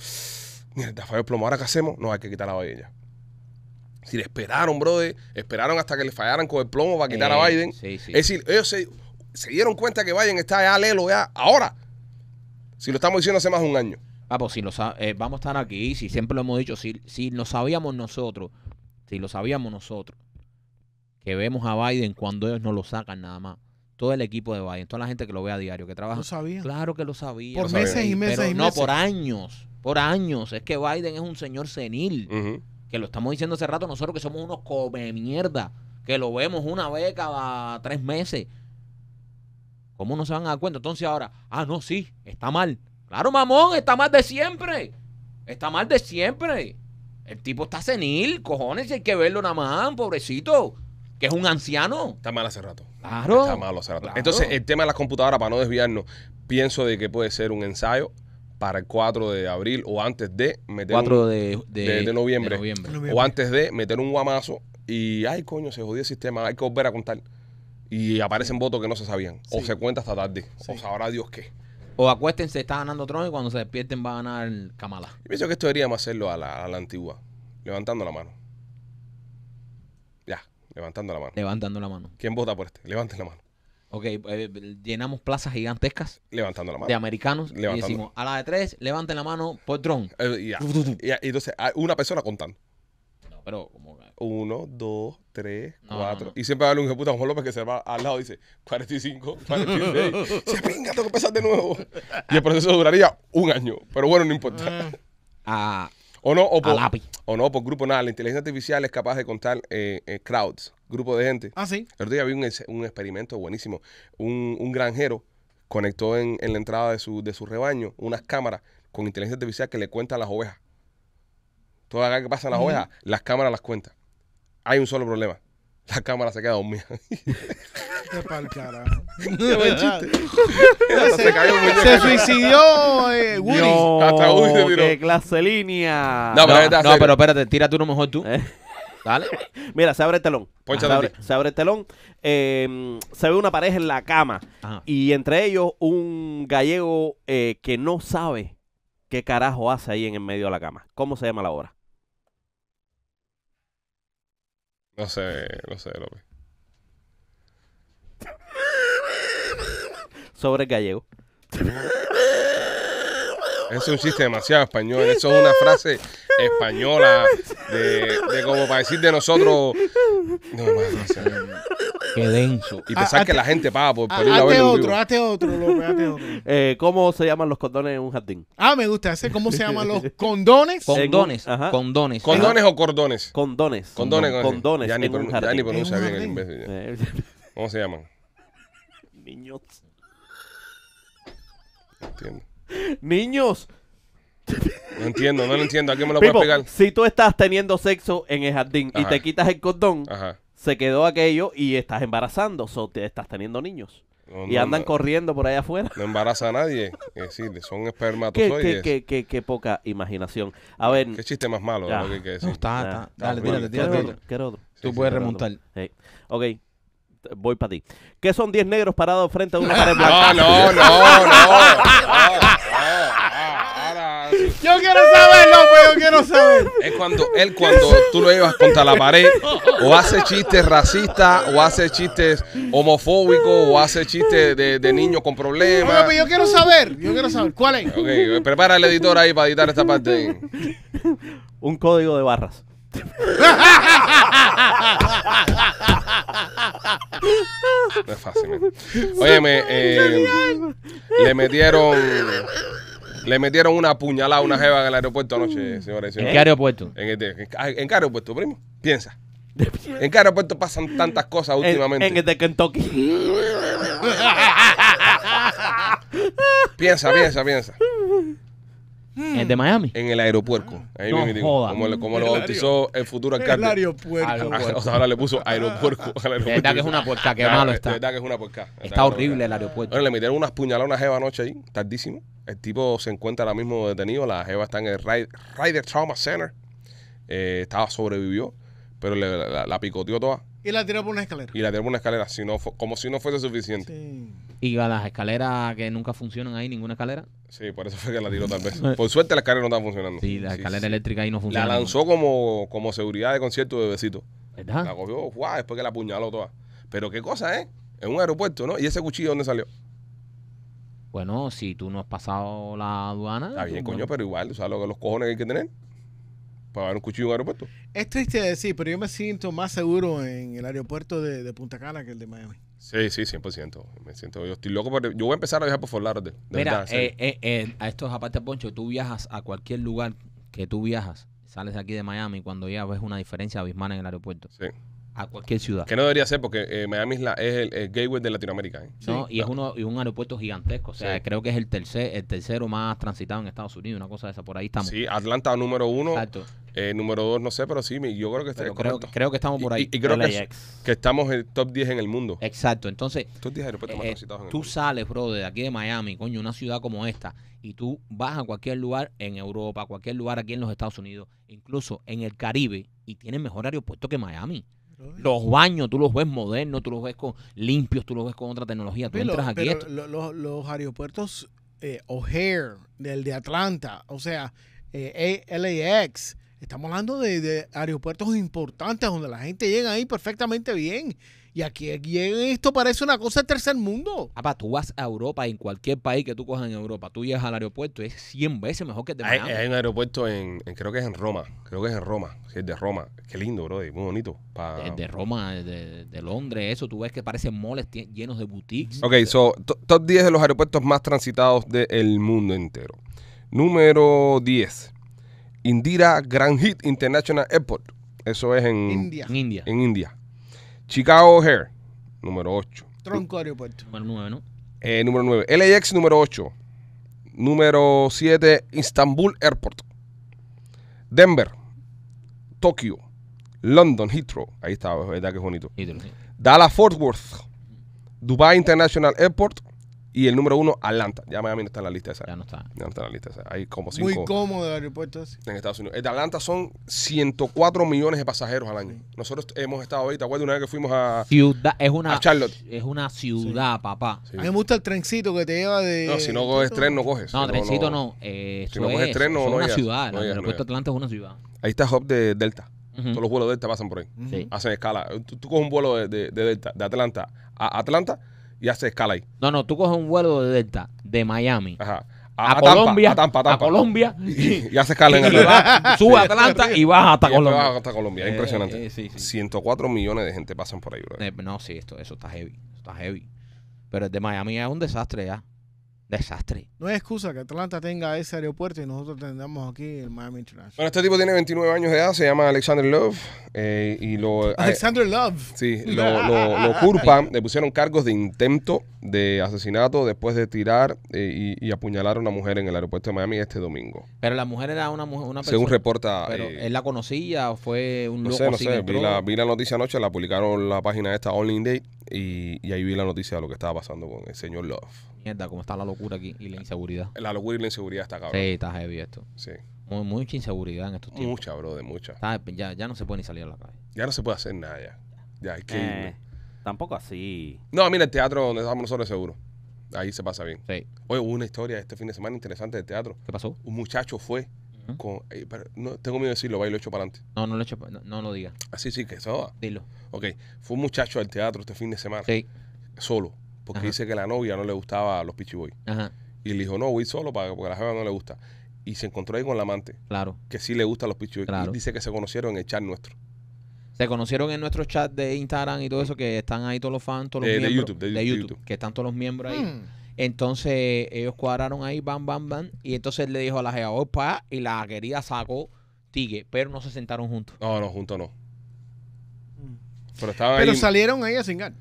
mierda, falló el plomo, ¿ahora qué hacemos? No, hay que quitar a Biden ya. Si le esperaron, brother, esperaron hasta que le fallaran con el plomo para quitar a eh, Biden. Es decir, ellos se, dieron cuenta que Biden está ya lelo ya ahora. Si lo estamos diciendo hace más de un año. Ah, pues si lo eh, vamos a estar aquí, si siempre lo hemos dicho, si, si lo sabíamos nosotros, si lo sabíamos nosotros, que vemos a Biden cuando ellos no lo sacan nada más todo el equipo de Biden, toda la gente que lo ve a diario, que trabaja. sabía. Claro que lo sabía. Por meses y meses y meses. No, por años por años. Es que Biden es un señor senil. Que lo estamos diciendo hace rato nosotros que somos unos come mierda. Que lo vemos una vez cada tres meses. ¿Cómo no se van a dar cuenta? Entonces ahora, ah, no, sí, está mal. Claro, mamón, está mal de siempre. Está mal de siempre. El tipo está senil, cojones, hay que verlo nada más, pobrecito. Que es un anciano. Está mal hace rato. Claro. Está mal hace rato. Entonces, el tema de las computadoras, para no desviarnos, pienso de que puede ser un ensayo para el 4 de abril o antes de meter un, de, de, noviembre, o antes de meter un guamazo y ay coño se jodió el sistema hay que volver a contar y aparecen votos que no se sabían o se cuenta hasta tarde o sabrá Dios qué o acuéstense está ganando Trump y cuando se despierten va a ganar Kamala yo pienso que esto deberíamos hacerlo a la, a la antigua levantando la mano ya levantando la mano levantando la mano ¿quién vota por este? levanten la mano Ok, eh, llenamos plazas gigantescas Levantando la mano. de americanos y decimos, a la de tres, levanten la mano por pues dron. Eh, y entonces, ah, una persona contando. No, pero Uno, dos, tres, cuatro. Y siempre va a haber un hijo de puta como López que se va al lado y dice 45, 46. Se pinga, tengo que empezar de nuevo. Y el proceso duraría un año. Pero bueno, no importa. Ah, o no, o por, no, por grupo, nada. La inteligencia artificial es capaz de contar eh, eh, crowds, grupos de gente. Ah, sí. El otro día vi un, un experimento buenísimo. Un, granjero conectó en, la entrada de su, rebaño unas cámaras con inteligencia artificial que le cuentan las ovejas. Todas que pasan las ovejas, las cámaras las cuentan. Hay un solo problema la cámara se queda dormida. Qué pa'l buen chiste. se, cayó Se suicidió eh, Woody. Hasta Woody se qué clase línea. No, pero, espérate, tírate uno mejor tú. Eh. Dale. Mira, se abre el telón. se, abre, el telón. Em, se ve una pareja en la cama. Y entre ellos un gallego eh, que no sabe qué carajo hace ahí en el medio de la cama. ¿Cómo se llama la obra? No sé, no sé, López. Sobre el gallego. Es un chiste demasiado español. Eso es una frase española de, como para decir de nosotros. No, no, no, Qué denso. Y te ah, que la gente paga por, por ir a verlo. otro, hazte otro, López, hazte otro. Eh, ¿Cómo se llaman los condones en un jardín? Ah, me gusta ese. ¿Cómo se llaman los condones? Condones, ajá. Condones. ¿Condones o cordones? Condones. Condones. Condones. ya, ni por, pronuncia bien el imbécil. Eh. ¿Cómo se llaman? Niños. entiendo. Niños. No entiendo, no lo entiendo. ¿A quién me lo People, puede pegar Si tú estás teniendo sexo en el jardín y te quitas el cordón, Ajá se quedó aquello y estás embarazando, te estás teniendo niños. y andan corriendo por allá afuera. No embaraza a nadie. son espermatozoides. Qué, poca imaginación. A ver. Qué chiste más malo. No, está, Dale, Tú puedes remontar. Ok. Voy para ti. ¿Qué son 10 negros parados frente a una pared blanca? no, no, no. no. Yo quiero saberlo, pues yo quiero saber. Es cuando él, cuando tú lo llevas contra la pared, o hace chistes racistas, o hace chistes homofóbicos, o hace chistes de, niños con problemas. Pues, yo quiero saber, yo quiero saber, ¿cuál es? prepara el editor ahí para editar esta parte. Un código de barras. No es fácil. Óyeme, eh, le metieron le metieron una puñalada a una jeva en el aeropuerto anoche, mm. señores. ¿En qué aeropuerto? Este, ah, en, qué aeropuerto, primo? Piensa. ¿En qué aeropuerto pasan tantas cosas últimamente? en el de este Kentucky. Piensa, piensa, piensa. ¿En de Miami. En el aeropuerto. Ahí no dijo Como, lo bautizó el futuro alcalde. El aeropuerto. Ah, o sea, ahora le puso aeropuerto. verdad que es una puerca, qué malo está. De verdad que es una Está horrible el aeropuerto. Bueno, le metieron unas puñaladas a una jeva anoche ahí, tardísimo. El tipo se encuentra ahora mismo detenido. La jeva está en el Rider Trauma Center. Eh, estaba, sobrevivió, pero le, la, picoteó toda. Y la tiró por una escalera. Y la tiró por una escalera, si no, como si no fuese suficiente. Sí. Y las escaleras que nunca funcionan ahí, ninguna escalera. Sí, por eso fue que la tiró tal vez. Eh. Por suerte las escaleras no estaban funcionando. Sí, la escalera eléctrica ahí no funciona. La lanzó como, como seguridad de concierto de besito. ¿Verdad? La cogió, guau, después que la apuñaló toda. Pero qué cosa, ¿eh? En un aeropuerto, ¿no? ¿Y ese cuchillo dónde salió? Bueno, si tú no has pasado la aduana. Está bien, coño, pero igual, ¿Sabes lo que los cojones que hay que tener para ver un cuchillo en el aeropuerto. Es triste decir, pero yo me siento más seguro en el aeropuerto de, de Punta Cana que el de Miami. Sí, sí, 100%. Me siento, yo estoy loco. Por, yo voy a empezar a viajar por Fort Mira, verdad, eh, eh, eh, a estos aparte, Poncho, tú viajas a cualquier lugar que tú viajas, sales de aquí de Miami, cuando ya ves una diferencia abismal en el aeropuerto. Sí. A cualquier ciudad. Que no debería ser porque Miami es, el, gateway de Latinoamérica. No, y es uno, y un aeropuerto gigantesco. O sea, creo que es el tercer, el tercero más transitado en Estados Unidos, una cosa de esa. Por ahí estamos. Sí, Atlanta número uno. Exacto. Eh, número dos, no sé, pero sí, yo creo que está correcto. creo, que estamos por ahí. Y, creo que, estamos en el top 10 en el mundo. Exacto. Entonces, eh, tú sales, bro, de aquí de Miami, coño, una ciudad como esta, y tú vas a cualquier lugar en Europa, cualquier lugar aquí en los Estados Unidos, incluso en el Caribe, y tienes mejor aeropuerto que Miami. Los baños, tú los ves modernos, tú los ves limpios, tú los ves con otra tecnología. Tú entras aquí. los aeropuertos eh, O'Hare, del de Atlanta, o sea, eh, LAX, Estamos hablando de, aeropuertos importantes donde la gente llega ahí perfectamente bien. Y aquí, aquí esto parece una cosa del tercer mundo. Papá, tú vas a Europa, en cualquier país que tú cojas en Europa, tú llegas al aeropuerto, es 100 veces mejor que el de Miami. Hay, un aeropuerto en, creo que es en Roma, creo que es en Roma, es de Roma. Qué lindo, bro, muy bonito. De, Roma, de, de, Londres, eso, tú ves que parecen moles llenos de boutiques. Ok, so, top 10 de los aeropuertos más transitados del mundo entero. Número 10. Indira Grand International Airport. Eso es en India. En India. Chicago air número 8. Tronco Aeropuerto. Número 9, ¿no? Eh, número 9. LAX, número 8. Número 7, Istanbul Airport. Denver, Tokio, London, Heathrow. Ahí está, verdad que bonito. Heathrow, Dallas Fort Worth, Dubai International Airport, y el número uno, Atlanta. Ya Miami no está en la lista esa. Ya no está. Ya no está en la lista esa. Hay como cinco. Muy cómodo el aeropuerto ese. En Estados Unidos. El de Atlanta son 104 millones de pasajeros al año. Nosotros hemos estado ahí, ¿te acuerdas una vez que fuimos a, ciudad, es una, Charlotte? Es una ciudad, papá. A mí me gusta el trencito que te lleva de. No, si no coges tren, no coges. No, trencito no. Eh, si no coges tren, no. Es una ciudad. el aeropuerto de Atlanta es una ciudad. Ahí está Hub de Delta. Todos los vuelos de Delta pasan por ahí. Sí. Hacen escala. Tú, coges un vuelo de Delta, de Atlanta a Atlanta y hace escala ahí. No, no, tú coges un vuelo de Delta de Miami. Ajá. A, Colombia, a, Colombia y, hace escala en Atlanta. Sube a Atlanta y baja hasta Colombia. hasta Colombia, es eh, impresionante. 104 eh, millones de gente pasan por ahí, bro. Eh, no, sí, esto, eso está heavy, está heavy. Pero el de Miami es un desastre ya. Desastre. No es excusa que Atlanta tenga ese aeropuerto y nosotros tengamos aquí el Miami International. Bueno, este tipo tiene 29 años de edad, se llama Alexander Love. Eh, y lo, eh, Alexander Love. Sí, lo, lo, culpan, le pusieron cargos de intento de asesinato después de tirar eh, y, apuñalar a una mujer en el aeropuerto de Miami este domingo. Pero la mujer era una una persona. Según reporta. Pero él la conocía o fue un no Sé, no sé, vi la, noticia anoche, la publicaron la página esta Only Day y, y ahí vi la noticia de lo que estaba pasando con el señor Love como está la locura aquí y la inseguridad. La locura y la inseguridad está cabrón. Sí, está heavy esto. Sí. mucha inseguridad en estos tiempos. Mucha, bro, de mucha. ya, no se puede ni salir a la calle. Ya no se puede hacer nada ya. es que eh, Tampoco así. No, mira, el teatro donde estamos nosotros es seguro. Ahí se pasa bien. Sí. Oye, hubo una historia este fin de semana interesante de teatro. ¿Qué pasó? Un muchacho fue. con, eh, no, tengo miedo de decirlo, va y lo echo para adelante. No, no lo echo, no, no lo diga. Así, ah, sí, que eso va. Dilo. Ok, fue un muchacho al teatro este fin de semana. Sí. Solo porque dice que la novia no le gustaba a los Pichiboy. Ajá. Y le dijo, no, voy solo para, porque a la jefa no le gusta. Y se encontró ahí con la amante. Claro. Que sí le gusta a los Pichiboy. Claro. Y dice que se conocieron en el chat nuestro. Se conocieron en nuestro chat de Instagram y todo eso, que están ahí todos los fans, todos los eh, miembros. De YouTube, de, YouTube, Que están todos los miembros ahí. Hmm. Entonces ellos cuadraron ahí, bam, bam, bam. Y entonces le dijo a la jeva, para y la querida sacó tigue pero no se sentaron juntos. No, no, juntos no. Hmm. Pero, pero salieron ahí a cingar.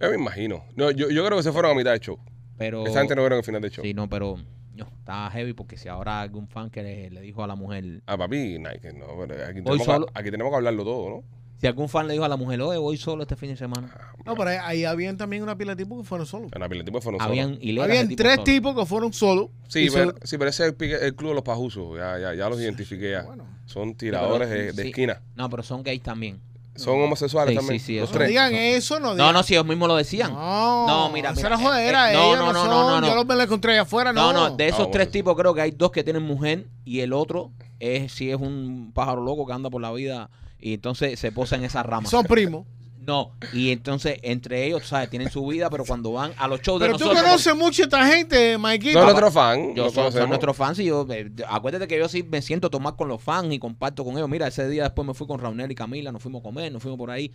Yo me imagino. No, yo, yo creo que se fueron a mitad de show. Pero, Esa gente no vieron el final de show. Sí, no, pero no, estaba heavy porque si ahora algún fan que le, dijo a la mujer. Ah, papi, Nike, no, pero aquí tenemos, que, aquí tenemos que hablarlo todo, ¿no? Si algún fan le dijo a la mujer, oye, voy solo este fin de semana. Ah, no, pero ahí, habían también una pila de que fueron solos. Una pila de que fueron habían, solos. Habían tres tipos que fueron solos. Sí, pero, ese es el, club de los pajusos. Ya, ya, ya los identifiqué ya. Son tiradores de, esquina. No, pero son gays también. Son homosexuales también. sí, los digan eso, no No, si ellos mismos lo decían. No, no, mira, eh, eh, no, no, no, no, Yo los me encontré afuera, no. No, no, de ah, esos tres tipos creo que hay dos que tienen mujer y el otro es si es un pájaro loco que anda por la vida y entonces se posa en esa rama. Son primos. No, y entonces entre ellos, ¿sabes? Tienen su vida, pero cuando van a los shows de pero nosotros. Pero tú conoces mucho a esta gente, Maikito. Son nuestros fans. Yo soy, nuestros fans y yo. Eh, acuérdate que yo sí me siento tomar con los fans y comparto con ellos. Mira, ese día después me fui con Raunel y Camila, nos fuimos a comer, nos fuimos por ahí.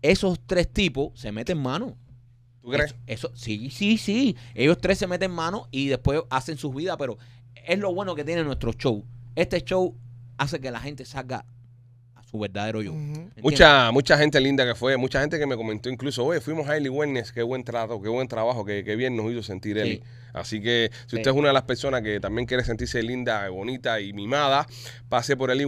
Esos tres tipos se meten mano. ¿Tú crees? Eso, sí, sí, sí. Ellos tres se meten mano y después hacen sus vidas, pero es lo bueno que tiene nuestro show. Este show hace que la gente salga su verdadero yo. Mucha mucha gente linda que fue, mucha gente que me comentó incluso, oye, fuimos a Eli Wellness, qué buen trato, qué buen trabajo, qué, bien nos hizo sentir él Así que si usted es una de las personas que también quiere sentirse linda, bonita y mimada, pase por el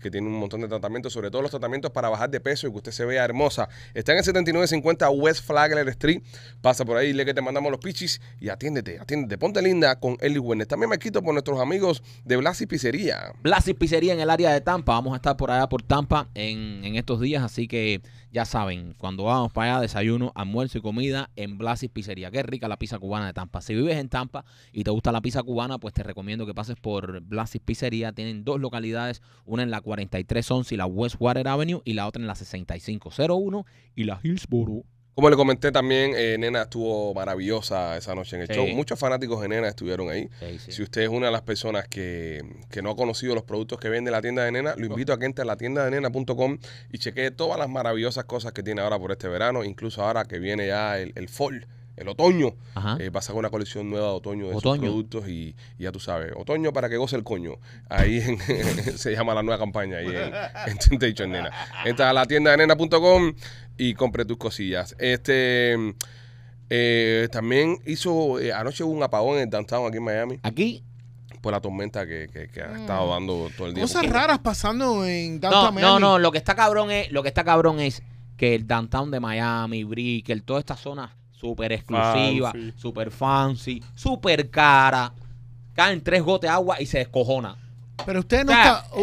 que tiene un montón de tratamientos, sobre todo los tratamientos para bajar de peso y que usted se vea hermosa. Está en el 7950 West Flagler Street. Pasa por ahí, le que te mandamos los pichis y atiéndete, atiéndete. Ponte linda con el También me quito por nuestros amigos de Blas y Pizzería. y Pizzería en el área de Tampa. Vamos a estar por allá por Tampa en, en estos días, así que ya saben, cuando vamos para allá, desayuno, almuerzo y comida en y Pizzería. Qué rica la pizza cubana de Tampa. Si vives en Tampa y te gusta la pizza cubana, pues te recomiendo que pases por Blasis Pizzería. Tienen dos localidades, una en la 4311 y la Westwater Avenue y la otra en la 6501 y la Hillsboro. Como le comenté también, eh, Nena estuvo maravillosa esa noche en el show. Muchos fanáticos de Nena estuvieron ahí. Si usted es una de las personas que, no ha conocido los productos que vende la tienda de Nena, lo invito a que entre a la tienda de nena.com y chequee todas las maravillosas cosas que tiene ahora por este verano, incluso ahora que viene ya el, el fall el otoño, eh, con una colección nueva de otoño de productos y, ya tú sabes, otoño para que goce el coño. Ahí se llama la nueva campaña ahí en, en Nena. Entra a la tienda de nena.com y compre tus cosillas. Este. Eh, también hizo, eh, anoche hubo un apagón en el downtown aquí en Miami. ¿Aquí? Por la tormenta que, que ha mm. estado dando todo el día. Cosas raras pasando en downtown no, Miami. No, no, lo que está cabrón es, lo que está cabrón es que el downtown de Miami, Brickel, toda esta zona súper exclusiva, Super fancy, súper cara. Caen tres gotas de agua y se descojona. Pero usted no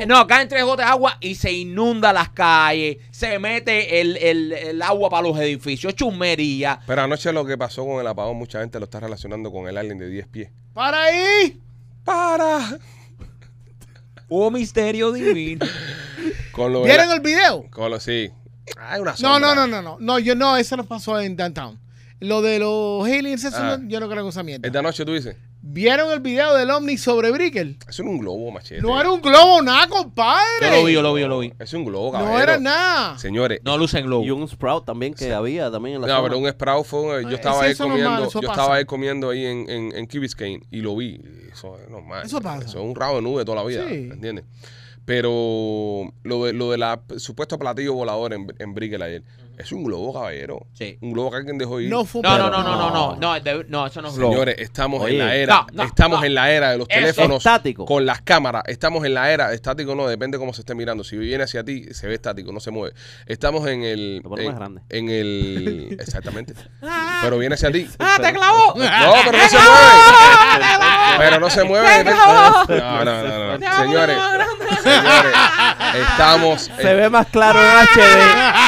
No, caen tres gotas de agua y se inunda las calles, se mete el, agua para los edificios, chumería. Pero anoche lo que pasó con el apagón, mucha gente lo está relacionando con el alien de 10 pies. ¡Para ahí! ¡Para! Hubo misterio divino! ¿Vieron el video? Con sí. No, no, no, no, no. No, yo no, eso no pasó en Downtown. Lo de los aliens, eso ah. yo no creo que esa mierda. Esta noche tú dices. ¿Vieron el video del Omni sobre Eso Es un globo, machete. No era un globo, nada, compadre. Yo lo vi, yo lo vi, lo vi. Es un globo, cabrón. No era nada. Señores. No luce en globo. Y un sprout también que había también en la No, pero un sprout fue yo estaba ahí comiendo, yo estaba ahí comiendo ahí en, en, en y lo vi. Eso es normal. Eso pasa. Eso es un rabo de nube toda la vida, sí. ¿entiendes? Pero lo de, lo de la supuesto platillo volador en, en ayer. Es un globo, caballero. Sí. Un globo que alguien dejó ir. No, no, no, no, no, no, no, no, eso no es globo. Señores, estamos en la era, estamos en la era de los teléfonos estático. con las cámaras. Estamos en la era, estático no, depende cómo se esté mirando. Si viene hacia ti, se ve estático, no se mueve. Estamos en el grande. en el exactamente. pero viene hacia ti. Ah, te clavó. No, pero no se mueve. pero no se mueve. No, no, no, no. Señores, Señores, estamos. Se ve más claro en HD.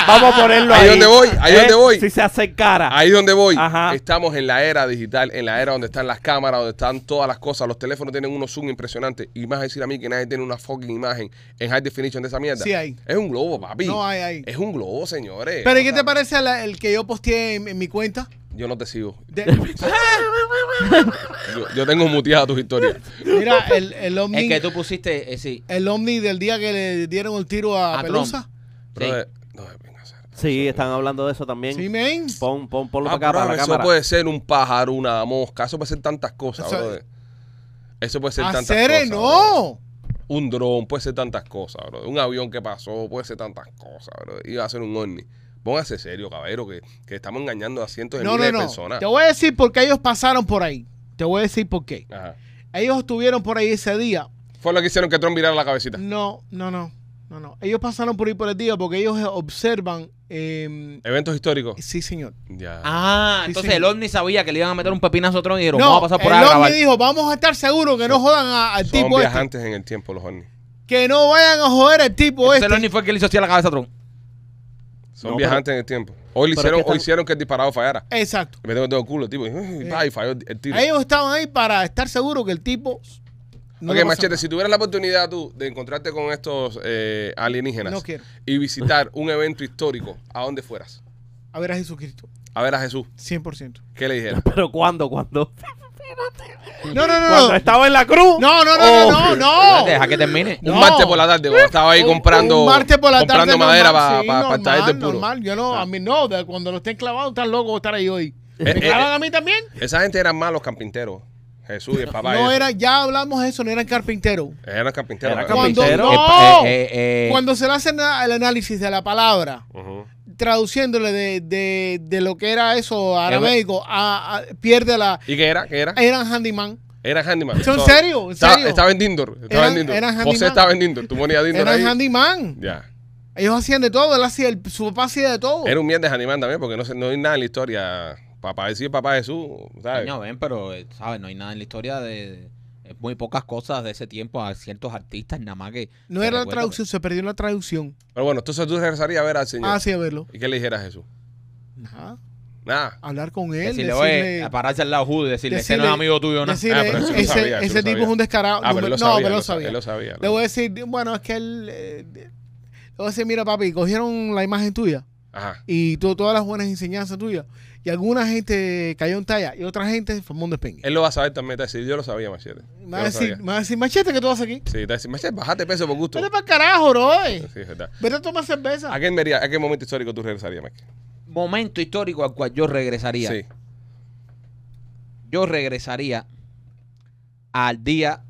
Vamos a ponerlo ahí. Ahí donde voy, ahí donde eh, voy. Si se hace cara Ahí donde voy. Estamos en la era digital, en la era donde están las cámaras, donde están todas las cosas. Los teléfonos tienen unos zoom impresionante Y más decir a mí que nadie tiene una fucking imagen en high definition de esa mierda. Sí hay. Es un globo, papi. No hay, ahí Es un globo, señores. Pero ¿y qué te parece el que yo posteé en mi cuenta? Yo no te sigo. yo, tengo muteada tu historia. Mira, el, el Omni. que tú pusiste, eh, sí. El Omni del día que le dieron el tiro a, Pelusa. sí. están hablando de eso también. Sí, men. Pon, pon, ponlo ah, para acá, para la cámara. Eso puede ser un pájaro, una mosca, eso puede ser tantas cosas, eso, Eso puede ser tantas cosas. no! Un dron, puede ser tantas cosas, bro. Un avión que pasó, puede ser tantas cosas, bro. Iba a ser un ovni. Póngase serio, caballero, que, estamos engañando a cientos de miles no, no. de personas. Te voy a decir por qué ellos pasaron por ahí. Te voy a decir por qué. Ajá. Ellos estuvieron por ahí ese día. ¿Fue lo que hicieron que Trump mirara la cabecita? No, no, no. No, no. Ellos pasaron por ahí por el día porque ellos observan. Em, ¿Eventos históricos? Sí, señor. Ya. Ah, entonces el OVNI sabía que le iban a meter un pepinazo a Trump y dijeron, vamos a pasar por ahí. El OVNI dijo, vamos a estar seguros que no jodan al tipo. Son viajantes este". en el tiempo, los OVNI. Que no vayan a joder al tipo ese. Este. El OVNI fue el que le hizo así la cabeza a Trump. Son viajantes en el tiempo. Hoy hicieron, hicieron que el disparado fallara. Exacto. Me tengo, un culo, tipo. Y, falló el tiro. Ellos estaban ahí para estar seguros que el tipo no ok, Machete, si tuvieras la oportunidad tú de encontrarte con estos eh, alienígenas y visitar un evento histórico, ¿a dónde fueras? A ver a Jesucristo. A ver a Jesús. 100%. ¿Qué le dijeron? Pero ¿cuándo? ¿Cuándo? No, no, no. Cuando estaba en la cruz. No, no, no, no, no, oh. Deja que termine. Un martes por la tarde, estaba ahí comprando. Un martes por la tarde. Comprando madera para estar de puro. Normal, yo no, ah. a mí no. Cuando lo estén clavado están loco estar ahí hoy. Eh, ¿Me eh, clavan eh, a mí también? Esa gente eran malos carpinteros. Jesús y el papá. No era, ya hablamos de eso, no eran carpinteros. Eran carpinteros. Era carpintero. Cuando, no, cuando se le hace el análisis de la palabra, traduciéndole de, de, de, lo que era eso arameico a, a, pierde la. ¿Y qué era? ¿Qué era? Eran handyman. Eran handyman. serio? ¿En serio? Estaba, en Dindor. José estaba en Dindor. Tú ponías Dindor Eran handyman. Ya. Ellos hacían de todo. Él hacía, su papá hacía de todo. Era un mierda de handyman también porque no, no hay nada en la historia. Papá decía papá Jesús, ¿sabes? No, ven, pero, eh, ¿sabes? No hay nada en la historia de eh, muy pocas cosas de ese tiempo a ciertos artistas, nada más que. No era la traducción, se perdió la traducción. Pero bueno, entonces tú regresarías a ver al señor. Ah, sí, a verlo. ¿Y qué le dijera a Jesús? Nada. Nada. Hablar con él. Decirle, decirle a pararse al lado y decirle, decirle, ese no es amigo tuyo, ¿no? Ah, ese, tipo es un descarado. no, pero lo sabía. Le voy a decir, bueno, es que él. Eh, le voy a decir, mira, papi, cogieron la imagen tuya. Y tú, todas las buenas enseñanzas tuyas. Y alguna gente cayó en talla y otra gente formó un despengue. Él lo va a saber también, te decir, yo lo sabía, Machete. Me va, a decir, Machete, que tú vas aquí? Sí, te va a decir, Machete, bájate peso por gusto. Vete para el carajo, bro. Eh. verdad. Vete a tomar cerveza. ¿A qué, a qué momento histórico tú regresarías, Machete? Momento histórico al cual yo regresaría. Sí. Yo regresaría al día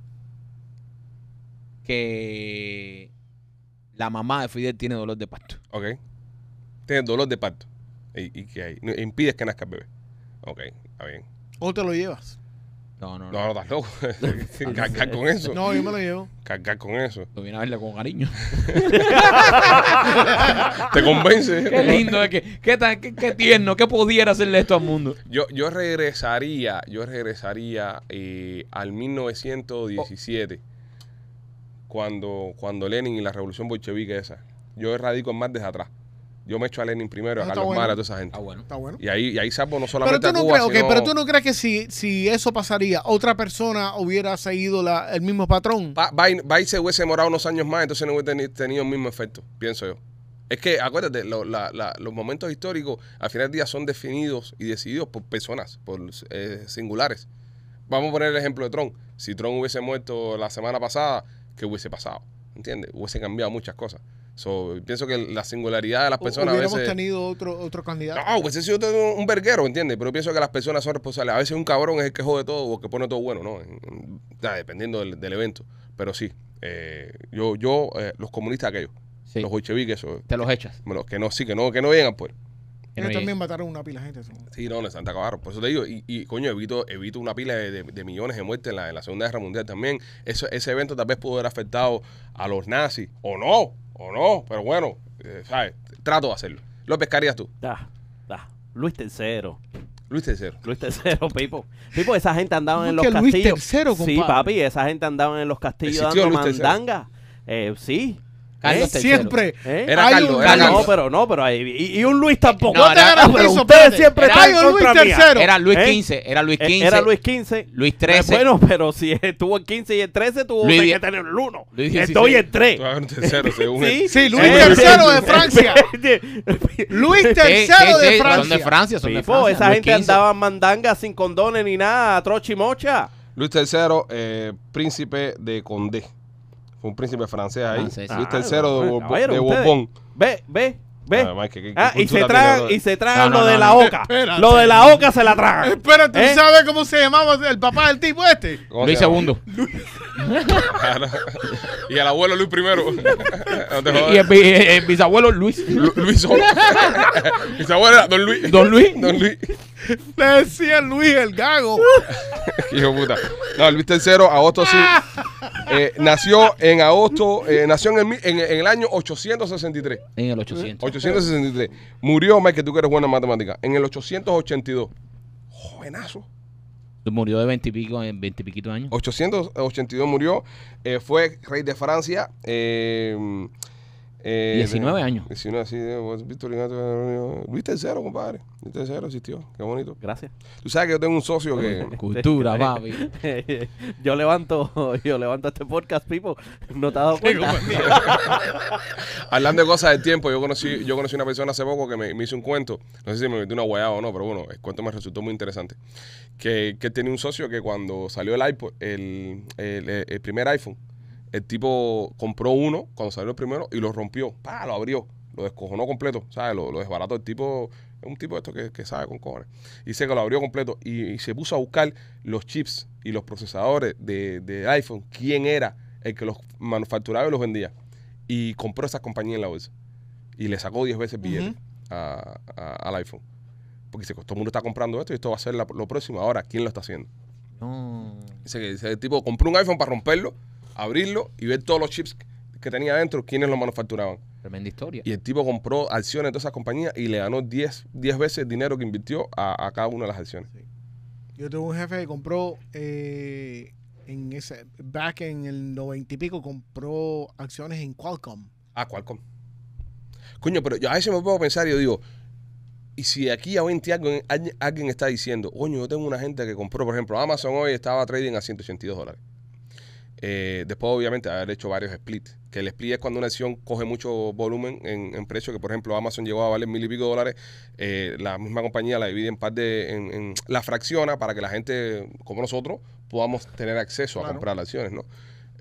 que la mamá de Fidel tiene dolor de pasto Ok tienes dolor de parto y, qué que hay, impides que nazca el bebé. Ok, está bien. O te lo llevas. No, no, no. No, estás loco. Cargar con eso. No, yo me lo llevo. Cargar con eso. Lo viene a verle con cariño. Te convence. Qué lindo, es que, qué, tan, qué, tierno, qué pudiera hacerle esto al mundo. Yo, yo regresaría, yo regresaría eh, al 1917, cuando, cuando Lenin y la revolución bolchevique esa. Yo erradico más desde atrás. Yo me echo a Lenin primero, a ah, Carlos bueno. a toda esa gente. Ah, bueno. Está bueno. Y ahí, y ahí salvo no solamente pero tú no a crees, Pero tú no crees que si, si eso pasaría, otra persona hubiera seguido el mismo patrón. Va se hubiese morado unos años más, entonces no hubiese tenido el mismo efecto, pienso yo. Es que, acuérdate, los momentos históricos al final del día son definidos y decididos por personas, por eh, singulares. Vamos a poner el ejemplo de Tron. Si Tron hubiese muerto la semana pasada, ¿qué hubiese pasado? ¿Entiendes? Hubiese cambiado muchas cosas pienso que la singularidad de las personas a tenido otro, otro candidato. No, pues si yo un verguero, ¿entiendes? Pero pienso que las personas son responsables. A veces un cabrón es el que jode todo o que pone todo bueno, ¿no? dependiendo del, evento. Pero sí, eh, yo, yo eh, los comunistas aquellos, los bolcheviques, eso... Te los echas. Bueno, que no, sí, que no, que no vengan, pues. Ellos también mataron una pila de gente. Sí, no, Santa Por eso te digo, y, coño, evito, evito una pila de, millones de muertes en la, Segunda Guerra Mundial también. Eso, ese evento tal vez pudo haber afectado a los nazis, o no, o no, pero bueno, eh, ¿sabes? Trato de hacerlo. Lo pescarías tú. Da, da. Luis Tercero. Luis Tercero. Luis Tercero, Pipo. Pipo, esa gente andaba en los castillos. Luis III, sí, papi, esa gente andaba en los castillos dando mandanga. Eh, sí, ¿Eh? Siempre. ¿Eh? Era Carlos, era Carlos. No, pero no, pero ahí. Y, un Luis tampoco. No, te era, pero ustedes siempre era están Luis Era Luis XV, ¿Eh? era Luis XV. Era Luis XV. Luis XIII. bueno, pero si estuvo el 15 y el 13, tuvo que tener el 1. El 2 y el 3. Sí, sí, Luis III de Francia. Luis III de Francia. Son de Francia, son de Esa gente andaba mandanga sin condones ni nada, trochi mocha. Luis III, eh, príncipe de Condé. Fue un príncipe francés ahí. ¿Viste? el cero de, Wapón Ve, ve. Ah, y se tragan, y se tragan lo de la oca. Lo de la oca se la tragan. espérate ¿tú ¿Eh? sabes cómo se llamaba el papá del tipo este? Luis Segundo. y el abuelo Luis Primero. y eh, el, bisabuelo Luis. Lu, Luis bisabuelo era Don Luis. Don Luis. Don Luis. Le decía Luis el gago. Hijo puta. No, Luis III, agosto sí. Eh, nació en agosto, nació en el, el año 863. En el 800. 863. Murió Mike, que tú que eres buena en matemática. En el 882. Jovenazo. Murió de 20 y pico, en 20 y piquito años. 882 murió. Eh, fue rey de Francia. Eh, 19 eh, años. 19, sí, Víctor Ignacio Luis III, compadre. Luis III existió, Qué bonito. Gracias. Tú sabes que yo tengo un socio que. Cultura, papi. yo levanto, yo levanto este podcast, Pipo. No dado Hablando de cosas del tiempo, yo conocí, yo conocí una persona hace poco que me, hizo un cuento. No sé si me metió una hueá o no, pero bueno, el cuento me resultó muy interesante. Que, que tenía un socio que cuando salió el iPod, el, el primer iPhone el tipo compró uno cuando salió el primero y lo rompió. ¡Pah! Lo abrió. Lo descojonó completo. ¿Sabes? Lo, lo desbarató. El tipo es un tipo de esto que, sabe con cojones. Y que lo abrió completo y, se puso a buscar los chips y los procesadores de, iPhone. ¿Quién era el que los manufacturaba y los vendía? Y compró esa compañía en la bolsa. Y le sacó 10 veces bien al iPhone. Porque dice, todo el mundo está comprando esto y esto va a ser lo próximo. Ahora, ¿quién lo está haciendo? Dice que el tipo compró un iPhone para romperlo abrirlo y ver todos los chips que tenía adentro, quiénes los manufacturaban. Tremenda historia. Y el tipo compró acciones de todas esas compañías y le ganó 10, veces el dinero que invirtió a, cada una de las acciones. Yo tengo un jefe que compró, eh, en ese, back en el 90 y pico, compró acciones en Qualcomm. Ah, Qualcomm. Coño, pero yo a veces me puedo pensar y yo digo, y si aquí a 20 algo alguien está diciendo, coño, yo tengo una gente que compró, por ejemplo, Amazon hoy estaba trading a 182 dólares. Eh, después, obviamente, haber hecho varios splits. Que el split es cuando una acción coge mucho volumen en, precio, que por ejemplo Amazon llegó a valer mil y pico dólares. Eh, la misma compañía la divide en par de. la fracciona para que la gente, como nosotros, podamos tener acceso a comprar las acciones, ¿no?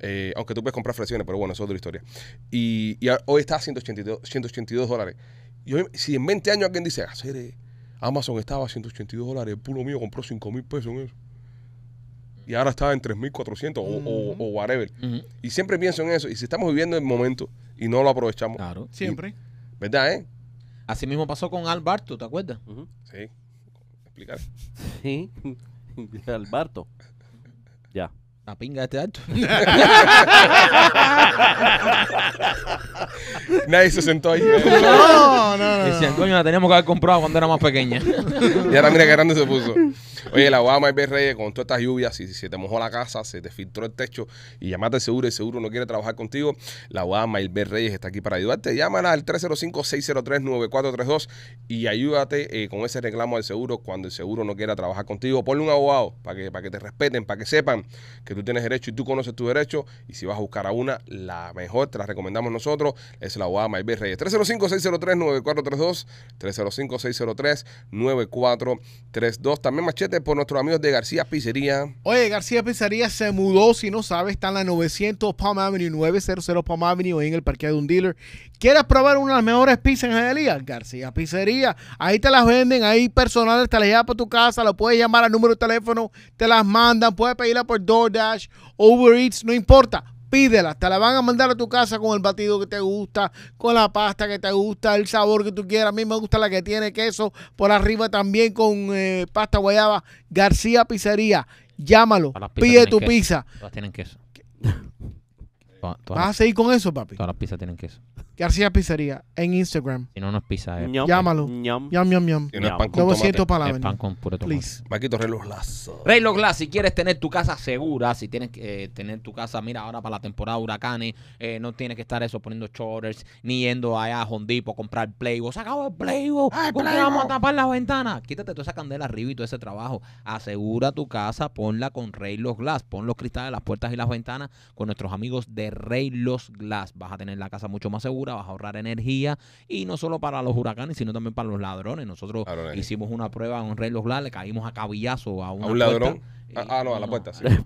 Eh, aunque tú puedes comprar fracciones, pero bueno, eso es otra historia. Y, hoy está a 182, 182 dólares. Y si en 20 años alguien dice, ah, Amazon estaba a 182 dólares, el pulo mío compró 5 mil pesos en eso y ahora está en 3.400 o, whatever. Y siempre pienso en eso. Y si estamos viviendo el momento y no lo aprovechamos. Claro. siempre. ¿Verdad, eh? Así mismo pasó con Al ¿te acuerdas? Sí. Explicar. Sí. Al Barto. Ya. La pinga de este alto. Nadie se sentó ahí. No, no, no. Decían, coño, la teníamos que haber comprado cuando era más pequeña. y ahora mira qué grande se puso. Oye, la abogada y Reyes, con todas estas lluvias, si, se te mojó la casa, se te filtró el techo y llamaste seguro y el seguro no quiere trabajar contigo, la obama y Reyes está aquí para ayudarte. Llámala al 305-603-9432 y ayúdate eh, con ese reclamo del seguro cuando el seguro no quiera trabajar contigo. Ponle un abogado para que, para que te respeten, para que sepan que tú tienes derecho y tú conoces tu derecho. Y si vas a buscar a una, la mejor te la recomendamos nosotros. La UAMA y Reyes. 305-603-9432. 305-603-9432. También machete por nuestros amigos de García Pizzería. Oye, García Pizzería se mudó, si no sabes, está en la 900 Palm Avenue, 900 Palm Avenue, en el parque de un dealer. ¿Quieres probar una de las mejores pizzas en Jalía? García Pizzería. Ahí te las venden, ahí personal te las lleva para tu casa, lo puedes llamar al número de teléfono, te las mandan, puedes pedirla por DoorDash, Uber Eats, no importa pídela. Te la van a mandar a tu casa con el batido que te gusta, con la pasta que te gusta, el sabor que tú quieras. A mí me gusta la que tiene queso por arriba también con eh, pasta guayaba. García Pizzería, llámalo, pide tu pizza. Todas tienen queso. ¿Vas a seguir con eso, papi? Todas las pizzas tienen queso. García Pizzería en Instagram. Si no nos pisa, Llámalo. Ñam. Ñam, ñam, ñam. Si no pan con 900 palabras. Es pan con puro tomate. Please. Maquito Glass. Glass Glass si quieres tener tu casa segura, si tienes que eh, tener tu casa, mira, ahora para la temporada de huracanes, eh, no tienes que estar eso poniendo shorts, ni yendo allá a Hondipo a comprar Playboy. Se acabó el Playboy. vamos a tapar las ventanas? Quítate toda esa candela arriba y todo ese trabajo. Asegura tu casa, ponla con Rey Los Glass. Pon los cristales, las puertas y las ventanas con nuestros amigos de Rey Los Glass. Vas a tener la casa mucho más segura basura, a ahorrar energía y no solo para los huracanes, sino también para los ladrones. Nosotros hicimos una prueba a un los glass le caímos a cabillazo a, un ladrón? Ah, ah, a la puerta,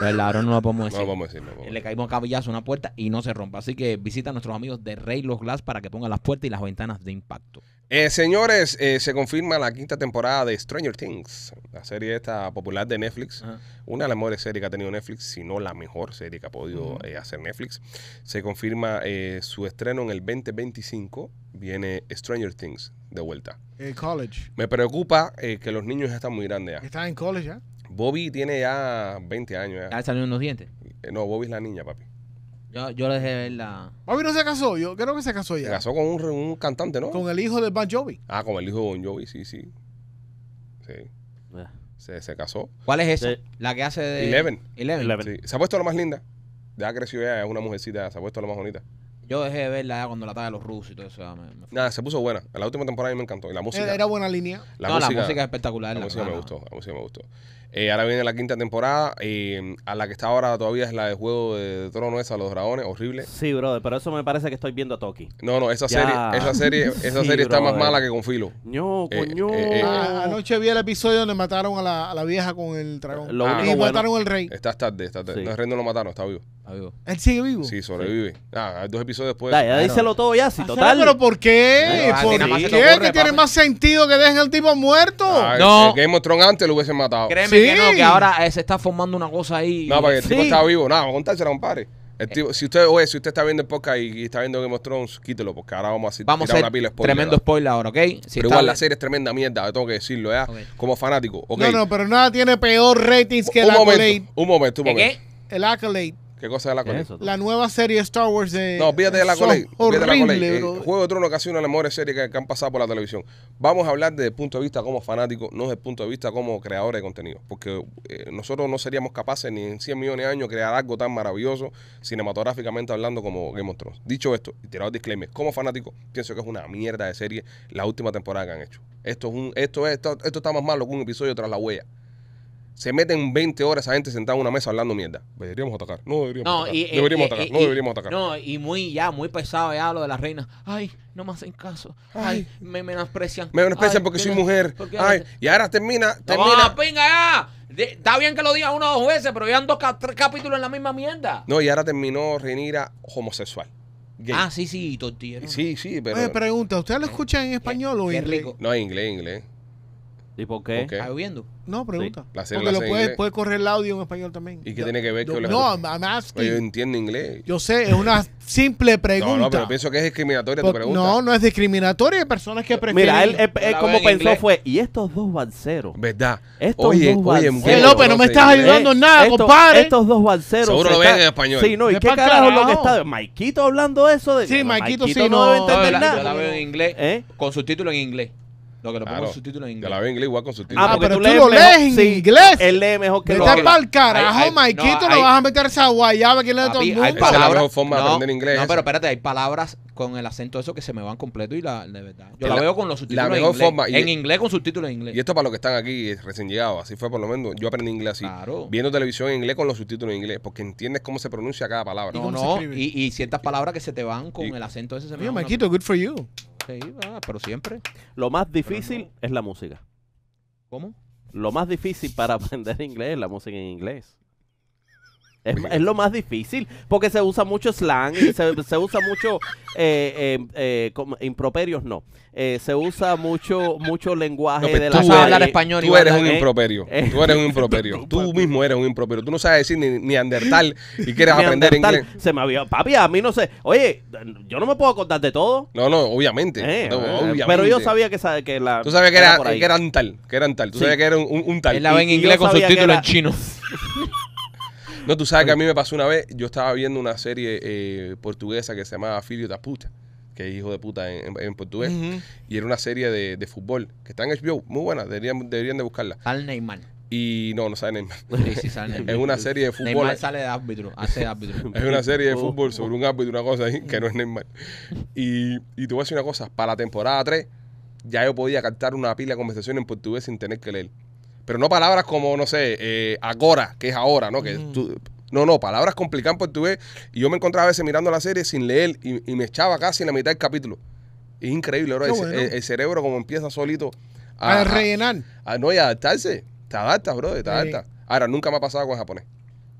El ladrón no lo podemos decir. Le caímos a cabillazo a una puerta y no se rompa. Así que visita a nuestros amigos de Rey Los Glass para que pongan las puertas y las ventanas de impacto. Eh, señores, eh, se confirma la quinta temporada de Stranger Things, la serie esta popular de Netflix. Una de las mejores series que ha tenido Netflix, si no la mejor serie que ha podido eh, hacer Netflix. Se confirma su estreno en el 2025. Viene Stranger Things de vuelta. en college. Me preocupa que los niños ya están muy grandes ya. ¿Están en college ya? Bobby tiene ya 20 años ya. ¿Ha salido unos dientes? no, Bobby es la niña, papi. Yo, la dejé ver la. Bobby no se casó, yo creo que se casó ya. Se casó con un, un cantante, ¿no? Con el hijo de Bon Jovi. Ah, con el hijo de Bon Jovi, sí, sí. Sí. Se, se, casó. ¿Cuál es esa? La que hace de. Eleven. Eleven. Se ha puesto la más linda. Ya creció ya, es una mujercita, se ha puesto la más bonita. Yo dejé de verla cuando la ataca a los rusos y todo eso. Nada, se puso buena. La última temporada a mí me encantó. Y la eh, música. Era buena línea. La música, la música es espectacular. La, la música me gustó, la música me gustó. Eh, ahora viene la quinta temporada. Eh, a la que está ahora todavía es la de Juego de Trono, esa, Los Dragones, horrible. Sí, brother, pero eso me parece que estoy viendo a Toki. No, no, esa serie, esa serie, esa serie está más mala que con Filo. No, eh, coño. Ah, anoche vi el episodio donde mataron a la, a la vieja con el dragón. Ah, y mataron al rey. está tarde, está tarde. No, el rey no lo mataron, está vivo. Está vivo. ¿Él sigue vivo? Sí, sobrevive. Ah, dos episodios después. ya díselo todo ya, sí. total. ¿Pero por qué? ¿Por qué? tiene más sentido que dejen al tipo muerto? no. Game of Thrones antes lo hubiesen matado. Créeme que no, que ahora eh, se está formando una cosa ahí. No, porque el tipo estaba está vivo. Nada, vamos a un compadre. El eh. tipo- si usted, oye, si usted está viendo el podcast y, está viendo Game of Thrones, quítelo, porque ahora vamos a hacer- Vamos a spoiler, tremendo spoiler ahora, ¿ok? Pero igual la serie es tremenda mierda, tengo que decirlo, ¿eh? Como fanático. ok. No, no, pero nada tiene peor ratings que el Accolade. un momento, un momento. qué? El Accolade. ¿Qué cosa es la Cole? la nueva serie Star Wars de. No, fíjate de la Cole. Horrible, Juego de Tronos casi una de las mejores series que, han pasado por la televisión. Vamos a hablar desde el punto de vista como fanático, no desde el punto de vista como creador de contenido. Porque eh, nosotros no seríamos capaces ni en 100 millones de años crear algo tan maravilloso cinematográficamente hablando como Game of Thrones. Dicho esto, y tirado disclaimer, como fanático, pienso que es una mierda de serie la última temporada que han hecho. Esto es un, esto esto está más malo que un episodio tras la huella se meten 20 horas a gente sentada en una mesa hablando mierda. Deberíamos atacar. No deberíamos no, atacar. Y, eh, deberíamos eh, atacar. Eh, no deberíamos atacar. No, y muy ya, muy pesado ya lo de la reina. Ay, no me hacen caso. Ay, me menosprecian. Me menosprecian porque soy mujer. ay, y ahora termina, termina. No, pinga ya. está bien que lo diga uno o dos veces, pero vean dos capítulos en la misma mierda. No, y ahora terminó Reinira homosexual. Gay. Ah, sí, sí, tortillero. Sí, sí, pero. Oye, pregunta, ¿ustedes lo escuchan en español o en inglés? No, en inglés, en inglés. ¿Y por qué? ¿Por qué? lloviendo? No, pregunta. Porque lo puede, correr el audio en español también. ¿Y qué tiene que ver yo, con la No, I'm pues Yo entiendo inglés. Yo sé, es una simple pregunta. No, no, pero pienso que es discriminatoria tu pregunta. No, no es discriminatoria. Hay personas que prefieren. Mira, él, como pensó fue, ¿y estos dos balseros? ¿Verdad? Estos oye, dos oye, López, no, pero no me estás ayudando en nada, compadre. Estos dos balseros. Seguro lo ven en español. Sí, no, ¿y qué carajo lo que está? Maikito hablando eso de. Sí, Maikito sí, no debe entender nada. Yo la veo en inglés, ¿Eh? con título en inglés que lo pongo subtítulos en inglés. Yo la veo en inglés igual con subtítulos. Ah, ah pero tú, lo lees en inglés. Él lee mejor que Vete el carajo, Maikito, no, vas a meter esa guayaba que le da todo el Hay palabras, forma de aprender inglés. No, pero espérate, hay palabras con el acento eso que se me van completo y la de verdad. Yo la, veo con los subtítulos en inglés. en inglés con subtítulos en inglés. Y esto para los que están aquí recién llegados, así fue por lo menos. Yo aprendí inglés así. Viendo televisión en inglés con los subtítulos en inglés, porque entiendes cómo se pronuncia cada palabra. No, no, y, ciertas palabras que se te van con el acento ese se me Maikito, good for you. Sí, pero siempre. Lo más difícil es la música. ¿Cómo? Lo más difícil para aprender inglés es la música en inglés. Es, es, lo más difícil, porque se usa mucho slang, se, se usa mucho eh, em, eh improperios, no. Eh, se usa mucho mucho lenguaje pues de la hablar español eh. tú eres un improperio. tú eres un improperio. tú mismo eres un improperio. Tú no sabes decir ni, ni andertal y quieres aprender inglés. Se me había, papi, a mí no sé. Oye, yo no me puedo contar de todo. No, no, obviamente. Pero yo sabía que, que la. Tú sabías que era, que era tal que Tú sabes sabías que era un, un, tal. Él la ve en inglés con subtítulos en chino. No, tú sabes que a mí me pasó una vez, yo estaba viendo una serie eh, portuguesa que se llamaba Filio da Puta, que es hijo de puta en, portugués, y era una serie de, fútbol que está en HBO, muy buena, deberían, deberían de buscarla. Al Neymar. Y no, no Neymar. Sí, sí, sale Neymar. Es una serie de fútbol. Neymar sale de árbitro, hace de árbitro. Es una serie de oh. fútbol sobre un árbitro una cosa ahí que no es Neymar. Y, te voy a decir una cosa, para la temporada 3 ya yo podía cantar una pila de conversación en portugués sin tener que leer. Pero no palabras como, no sé, eh, agora, que es ahora, ¿no? Que no, no, palabras complicadas pues, tu vez. Y yo me encontraba a veces mirando la serie sin leer y, me echaba casi en la mitad del capítulo. Es increíble, bro. El, cerebro como empieza solito a, a rellenar. A, no, y adaptarse. Te adaptas, bro, te adaptas. Ahora, nunca me ha pasado con japonés.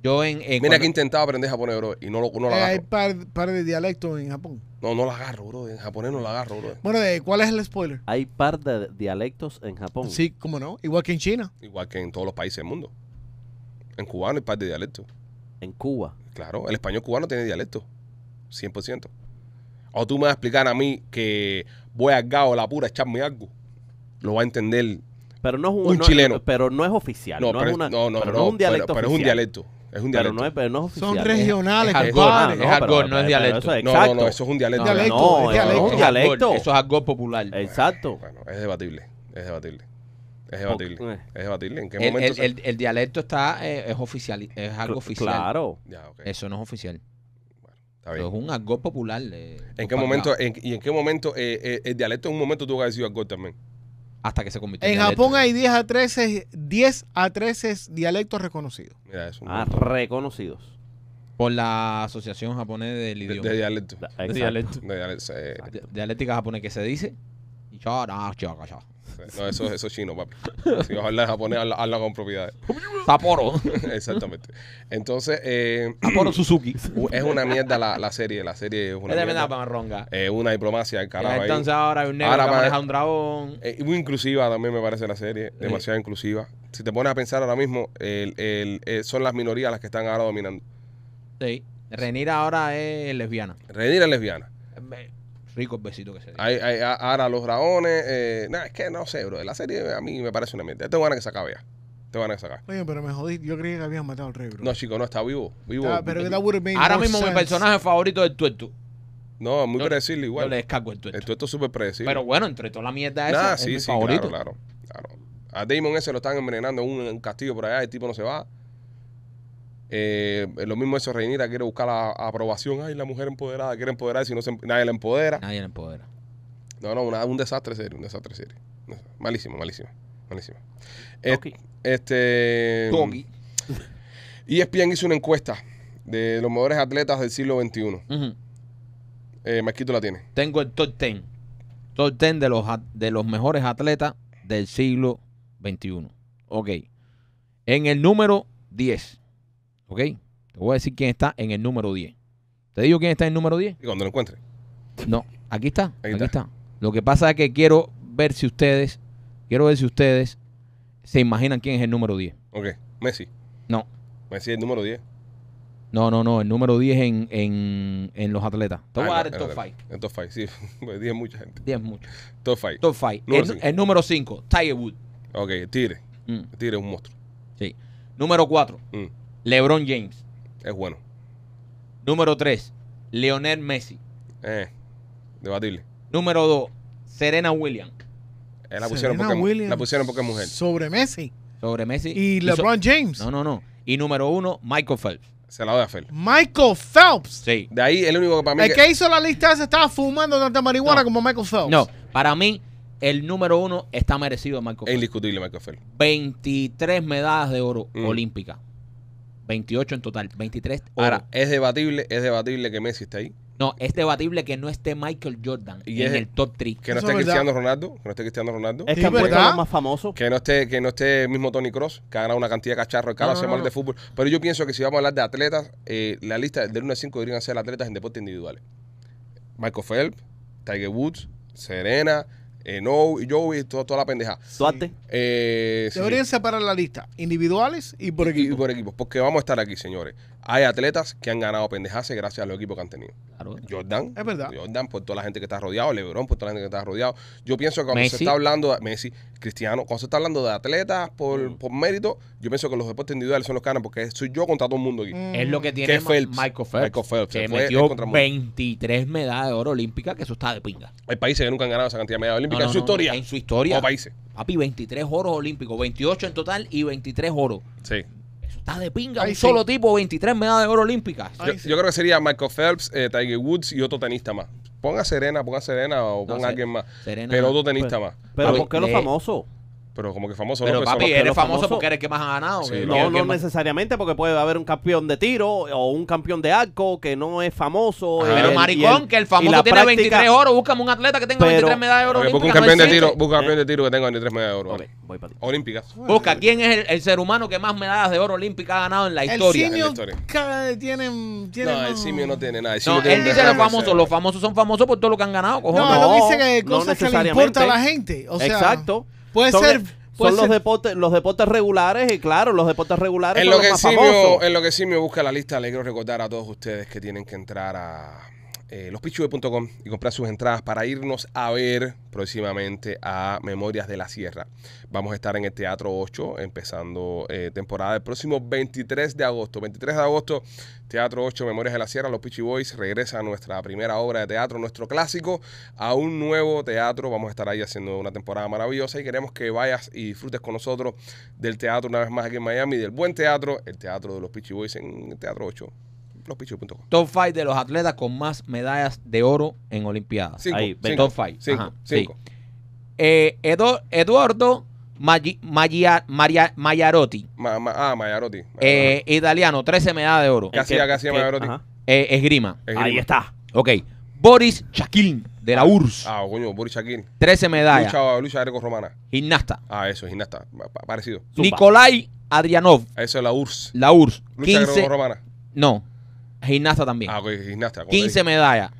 Yo en, Mira que intentaba aprender japonés, bro, y no lo, no lo eh, Hay par, de dialectos en Japón. No, no la agarro, bro. En japonés no la agarro, bro. Bueno, eh, ¿cuál es el spoiler? Hay par de dialectos en Japón. Sí, cómo no. Igual que en China. Igual que en todos los países del mundo. En cubano hay par de dialectos. En Cuba. Claro, el español cubano tiene dialecto. 100%. O tú me vas a explicar a mí que voy al gao la pura echarme algo. Lo va a entender pero no es un, chileno. Pero no es oficial. No, no pero, es, un dialecto. pero es un dialecto. Es un dialecto. Pero no es, pero no oficial. Son regionales, es Algor, Es no es dialecto. No, no, eso es un dialecto. No, es dialecto. Eso es argot popular. Exacto. Bueno, es debatible, es debatible. Es debatible. Es debatible. ¿En qué el, momento? El, el, dialecto está, eh, es, oficial, es algo oficial. Claro. Ya, okay. Eso no es oficial. Bueno, es un argot popular. Eh, ¿En, pues qué momento, ¿Y en qué momento eh, el dialecto en un momento tuvo que haber sido argot también? hasta que se en, Japón hay 10 a 13, 10 a 13 dialectos reconocidos. Mira, eso ah, reconocidos. Por la Asociación japonés del Idioma. De, de dialecto. De ah, Dialéctica japonés que se dice. No, eso, eso es chino, papi. Si vas a hablar japonés, habla, con propiedades. Sapporo. Exactamente. Entonces. Eh, Sapporo Suzuki. Es una mierda la, la serie. La serie es una. Es mierda marronga. Es una diplomacia carajo. Entonces ahora hay un negro que maneja un dragón. Eh, muy inclusiva también me parece la serie. Demasiado inclusiva. Si te pones a pensar ahora mismo, el, el, eh, son las minorías las que están ahora dominando. Sí. Renira ahora es lesbiana. Renira es lesbiana. Eh, el besito que se dio ahora los dragones. Eh, es que no sé, bro. La serie a mí me parece una mierda. Te van a que se Te van a sacar. Oye, pero me jodí. Yo creía que habían matado al rey, bro. No, chico, no, está vivo. vivo. Ah, ahora mismo mi personaje favorito es el tuerto. No, es muy predecible igual. le descargo el tuerto. El tuerto es súper predecible. Pero bueno, entre toda la mierda esa, es sí, mi favorito. Claro, claro, A Damon ese lo están envenenando en un castillo por allá. El tipo no se va. Eh, lo mismo eso, Reinita quiere buscar la, aprobación. Ay, la mujer empoderada quiere empoderar si no em, nadie la empodera. Nadie la empodera. No, no, un desastre serio, un desastre serio. Malísimo, malísimo, malísimo. Este. y ESPN hizo una encuesta de los mejores atletas del siglo XXI. Uh eh, la tiene. Tengo el top 10. Top 10 de los, de los mejores atletas del siglo XXI. Ok. En el número 10. ¿Ok? Te voy a decir quién está en el número 10. ¿Te digo quién está en el número 10? Y cuando lo encuentre. No, aquí está. aquí está. Lo que pasa es que quiero ver si ustedes, quiero ver si ustedes se imaginan quién es el número 10. Ok, Messi. No. Messi es el número 10. No, no, no, el número 10 en, los atletas. Te ah, el top 5. El top 5, sí. 10 pues mucha gente. 10 es Top 5. Top 5. El, número 5, Tiger Wood. Ok, el tigre. Mm. tigre es un monstruo. Sí. Número 4, LeBron James. Es bueno. Número 3, Leonel Messi. Eh, debatible. Número 2, Serena Williams. Eh, la, pusieron porque, la pusieron porque es mujer. Sobre Messi. Sobre Messi. Y LeBron James. No, no, no. Y número 1, Michael Phelps. Se la doy a Phelps. Michael Phelps. Sí. De ahí el único que para mí. El que, hizo la lista se estaba fumando tanta marihuana como Michael Phelps. No, para mí, el número uno está merecido Michael Phelps. Es indiscutible Michael Phelps. 23 medallas de oro mm. olímpica olímpicas. 28 en total, 23. Ahora, es debatible, es debatible que Messi esté ahí. No, es debatible que no esté Michael Jordan ¿Y en el top 3. Que no esté Cristiano Ronaldo, que no esté Cristiano Ronaldo. Es que más famoso. Que no esté, que no esté mismo Tony Cross, que ha ganado una cantidad de cacharros cada semana de fútbol. Pero yo pienso que si vamos a hablar de atletas, eh, la lista del 1 al 5 deberían ser atletas en deportes individuales. Michael Phelps, Tiger Woods, Serena, eh, no, Joey, toda, toda la pendeja. ¿Suarte? Eh, Deberían separar la lista, individuales y por equipos y por equipo, porque vamos a estar aquí, señores. Hay atletas que han ganado pendejase gracias a los equipos que han tenido. Jordan. Es Jordan por toda la gente que está rodeado, LeBron por toda la gente que está rodeado. Yo pienso que cuando se está hablando de Messi, Cristiano, cuando se está hablando de atletas mm. por, mérito, yo pienso que los deportes individuales son los que ganan porque soy yo contra todo el mundo aquí. Mm. Es lo que tiene Michael Phelps. Michael Que metió 23 medallas de oro olímpicas, que eso está de pinga. Hay países que nunca han ganado esa cantidad de medallas olímpicas en su historia. En su historia. O países. Papi, 23 oros olímpicos, 28 en total y 23 oros. Sí. Eso está de pinga. un solo tipo, 23 medallas de oro olímpicas. Yo, creo que sería Michael Phelps, eh, Tiger Woods y otro tenista más. Ponga Serena, ponga Serena o ponga alguien más. pero otro tenista más. Pero, ah, ¿por qué los famosos? Pero como que famoso Pero pues, papi, eres famoso, porque eres el que más ha ganado. Eh, no, necesariamente porque puede haber un campeón de tiro o un campeón de arco que no es famoso. Ah, eh, pero maricón, que el famoso tiene 23 oro, búscame un atleta que tenga 23 medallas de oro. busca un campeón de eh. tiro, busca un campeón de tiro que tenga 23 medallas de oro. voy para ti. Olímpicas. Busca quién es el, ser humano que más medallas de oro olímpica ha ganado en la historia. El simio tienen, no, el simio no tiene nada. El simio no, tiene él dice los famosos, los famosos son famosos por todo lo que han ganado, No, no dice que cosas que le importa a la gente, o sea, Exacto. Puede ser. E- los deportes, regulares, y claro, los deportes regulares lo En lo que sí me busca la lista, le quiero recordar a todos ustedes que tienen que entrar a eh, y comprar sus entradas para irnos a ver próximamente a Memorias de la Sierra. Vamos a estar en el Teatro 8, empezando eh, temporada el próximo 23 de agosto. 23 de agosto, Teatro 8, Memorias de la Sierra, Los Pichi regresa a nuestra primera obra de teatro, nuestro clásico, a un nuevo teatro. Vamos a estar ahí haciendo una temporada maravillosa y queremos que vayas y disfrutes con nosotros del teatro una vez más aquí en Miami, del buen teatro, el teatro de Los Pichi Boys en Teatro 8. Top 5 de los atletas con más medallas de oro en Olimpiadas. Cinco, Ahí, top 5. Cinco, eh, Eduardo Maggi, Mayarotti. ah, Mayarotti. Eh, italiano, 13 medallas de oro. ¿Qué hacía Mayarotti. Eh, esgrima. Ahí está. Ok. Boris Chakin, de la ah, URSS. Ah, coño, Boris Chakin. 13 medallas. Lucha, lucha romana Gimnasta. Ah, eso, gimnasta. Parecido. Nikolai Adrianov. Eso es la URSS. La URSS. Lucha greco-romana. No. Gimnasta también. Ah, ok, gimnasta. 15 medallas.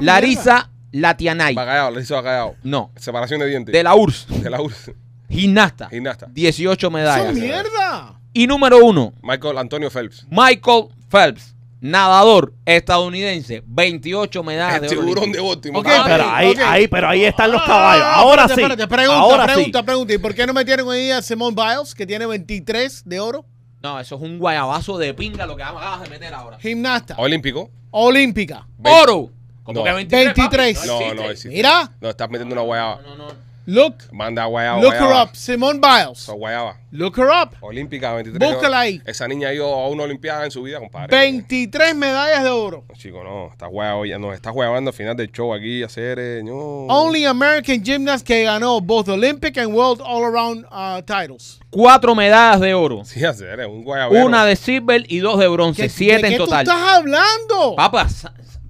Larisa Latianay. Bacallao, No. Separación de dientes. De la URSS. De la URSS. Gimnasta. Gimnasta. 18 medallas. es mierda! Y número uno, Michael Antonio Phelps. Michael Phelps, nadador estadounidense, 28 medallas El de oro. tiburón de último. Ok, ah, Pero ahí, ahí, pero ahí están los ah, caballos. Ahora sí. espérate. Pregunta, pregunta, pregunta. ¿Y por qué no metieron ahí a Simone Biles, que tiene 23 de oro? No, eso es un guayabazo de pinga lo que acabas de meter ahora. Gimnasta. Olímpico. Olímpica. Oro. ¿Cómo que 23? 23? No, no, Mira. No, estás metiendo una guayaba. No, no, no. Look. Manda Guayaba. Look her up. Simone Biles. Guayaba. Look her up. Olímpica, 23. Búscala ahí. Esa niña ha ido a una olimpiada en su vida, compadre. 23 medallas de oro. chico, no. Está guayaba, ya nos está guayabando al final del show aquí, hacer. Eh, no. Only American gymnast que ganó both Olympic and World All Around uh, titles. Cuatro medallas de oro. Sí, hacer, eh, un guayabero. Una de silver y dos de bronce. siete en total. ¿Qué estás hablando? Papá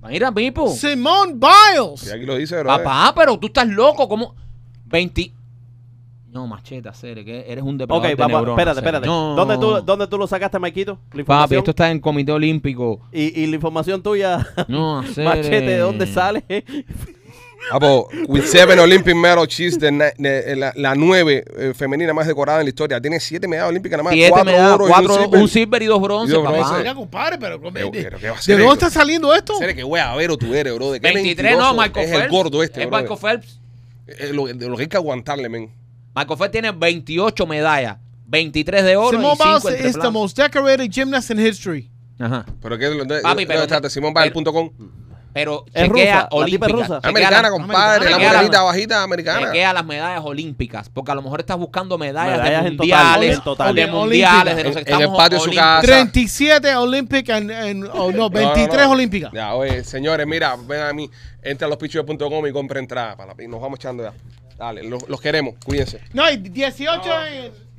Mira, Pipo. Simone Biles. Papá, eh. pero tú estás loco. ¿Cómo? 20. No, macheta, Cere, que eres un depredador Ok, de papá, neuronas, espérate, espérate. No. ¿Dónde, tú, ¿Dónde tú lo sacaste, Maikito? Papi, esto está en Comité Olímpico. y, y la información tuya, No, Cere. machete, ¿de dónde eh. sale? Apo, ah, pues, with seven Olympic medal, she's the the- la, la nueve eh, femenina más decorada en la historia. Tiene siete medallas olímpicas nada más. Siete cuatro medallas, oro cuatro, y un silver. y dos bronce, papá. bronce. Mira, compadre, pero, Pero- ¿de, pero ¿qué va a ser dónde está saliendo esto? Serio, qué o tú eres, bro. ¿De qué 23, no, mentiroso Michael es el gordo este, Es Michael Phelps. Eh, lo, lo, que hay que aguantarle, men. Marco Fett tiene 28 medallas, 23 de oro y 5 Biles is más decorado gymnast Ajá. Pero que Papi, eh, pero, no, pero chequea olímpica. americana, compadre. La mujerita bajita americana. Chequea las medallas olímpicas. Porque a lo mejor estás buscando medallas, de mundiales. En de mundiales. De en, en el patio de su casa. 37 olímpicas. no, 23 olímpicas. Ya, oye, señores, mira, ven a mí. Entra a lospichos.com y compra entrada. y nos vamos echando ya. Dale, los, queremos. Cuídense. No, hay 18 en...